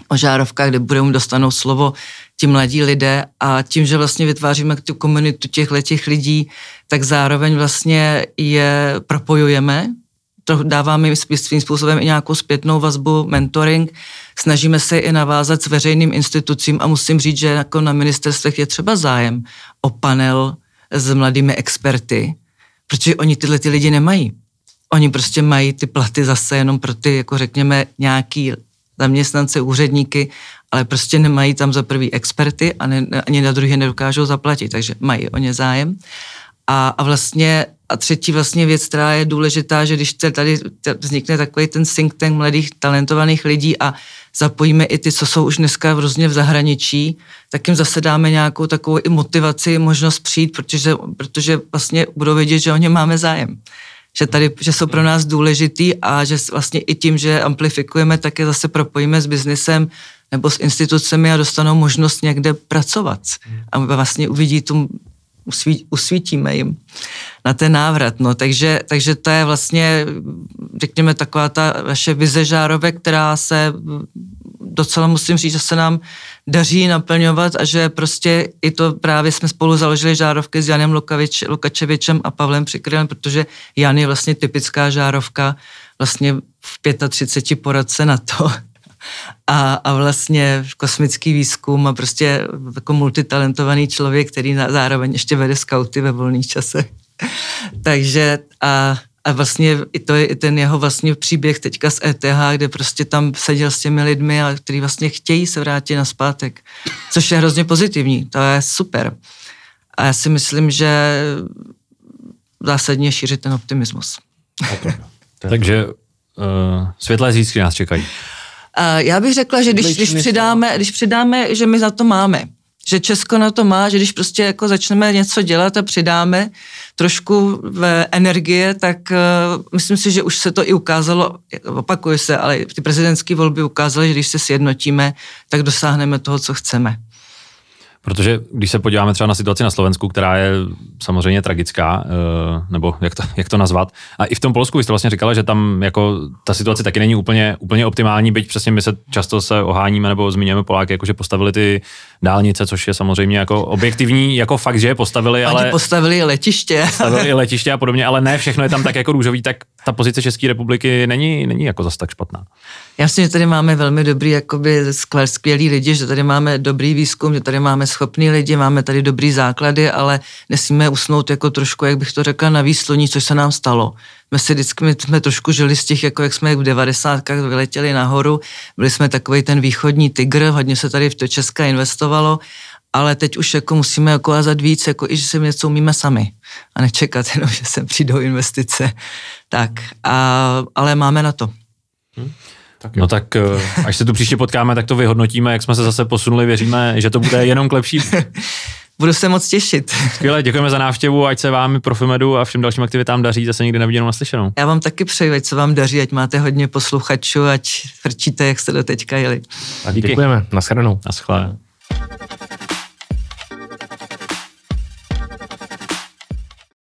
o žárovkách, kde budou dostanou slovo ti mladí lidé a tím, že vlastně vytváříme tu komunitu těch těch lidí, tak zároveň vlastně je propojujeme to dává mi svým způsobem i nějakou zpětnou vazbu, mentoring. Snažíme se i navázat s veřejným institucím a musím říct, že jako na ministerstvech je třeba zájem o panel s mladými experty, protože oni tyhle ty lidi nemají. Oni prostě mají ty platy zase jenom pro ty, jako řekněme, nějaký zaměstnance, úředníky, ale prostě nemají tam za prvý experty a ne, ani na druhé nedokážou zaplatit, takže mají o ně zájem. A, a vlastně a třetí vlastně věc, která je důležitá, že když tady vznikne takový ten think tank mladých talentovaných lidí a zapojíme i ty, co jsou už dneska různě v zahraničí, tak jim zase dáme nějakou takovou i motivaci, možnost přijít, protože, protože vlastně budou vědět, že o ně máme zájem. Že, tady, že jsou pro nás důležitý a že vlastně i tím, že amplifikujeme, tak je zase propojíme s biznesem nebo s institucemi a dostanou možnost někde pracovat. A vlastně uvidí tu usví, usvítíme jim na ten návrat. No, takže, takže to je vlastně, řekněme, taková ta vaše vize žárove, která se mm, docela musím říct, že se nám daří naplňovat a že prostě i to právě jsme spolu založili žárovky s Janem Lukavič, Lukačevičem a Pavlem Přikrylem, protože Jan je vlastně typická žárovka, vlastně v 35 poradce na to, a, a vlastně kosmický výzkum a prostě jako multitalentovaný člověk, který na, zároveň ještě vede skauty ve volných časech. Takže a, a vlastně i to je i ten jeho vlastně příběh teďka z ETH, kde prostě tam seděl s těmi lidmi, a který vlastně chtějí se vrátit na zpátek, což je hrozně pozitivní, to je super. A já si myslím, že zásadně šířit ten optimismus. Okay. Takže uh, eh, světlé zítřky nás čekají. Eh, já bych řekla, že když, když, přidáme, když přidáme, že my za to máme, že Česko na to má, že když prostě jako začneme něco dělat a přidáme trošku v energie, tak uh, myslím si, že už se to i ukázalo, opakuje se, ale ty prezidentské volby ukázaly, že když se sjednotíme, tak dosáhneme toho, co chceme. Protože když se podíváme třeba na situaci na Slovensku, která je samozřejmě tragická, eh, nebo jak to, jak to nazvat, a i v tom Polsku, vy jste vlastně říkala, že tam jako ta situace taky není úplně, úplně optimální, byť přesně my se často se oháníme nebo zmiňujeme Poláky, jakože postavili ty dálnice, což je samozřejmě jako objektivní, jako fakt, že je postavili, ale... postavili letiště. Postavili letiště a podobně, ale ne všechno je tam tak jako růžový, tak ta pozice České republiky není, není jako zase tak špatná. Já si myslím, že tady máme velmi dobrý, jakoby skvělý lidi, že tady máme dobrý výzkum, že tady máme schopný lidi, máme tady dobrý základy, ale nesmíme usnout jako trošku, jak bych to řekla, na výsloní, což se nám stalo. My si vždycky my jsme trošku žili z těch, jako jak jsme v devadesátkách vyletěli nahoru, byli jsme takový ten východní tygr, hodně se tady v to Česka investovalo, ale teď už jako musíme ukázat jako víc, jako i že si něco umíme sami a nečekat jenom, že sem přijdou investice. Tak, a, ale máme na to. Hmm. Tak no tak, eh, až se tu příště potkáme, tak to vyhodnotíme, jak jsme se zase posunuli. Věříme, že to bude jenom k lepší. Budu se moc těšit. Skvěle, děkujeme za návštěvu, ať se vám Profimedu a všem dalším aktivitám daří, zase někdy neviděnou naslyšenou. Já vám taky přeju, ať se vám daří, ať máte hodně posluchačů, ať frčíte, jak jste do teďka jeli. A díky. Děkujeme, nashledanou. Naschle.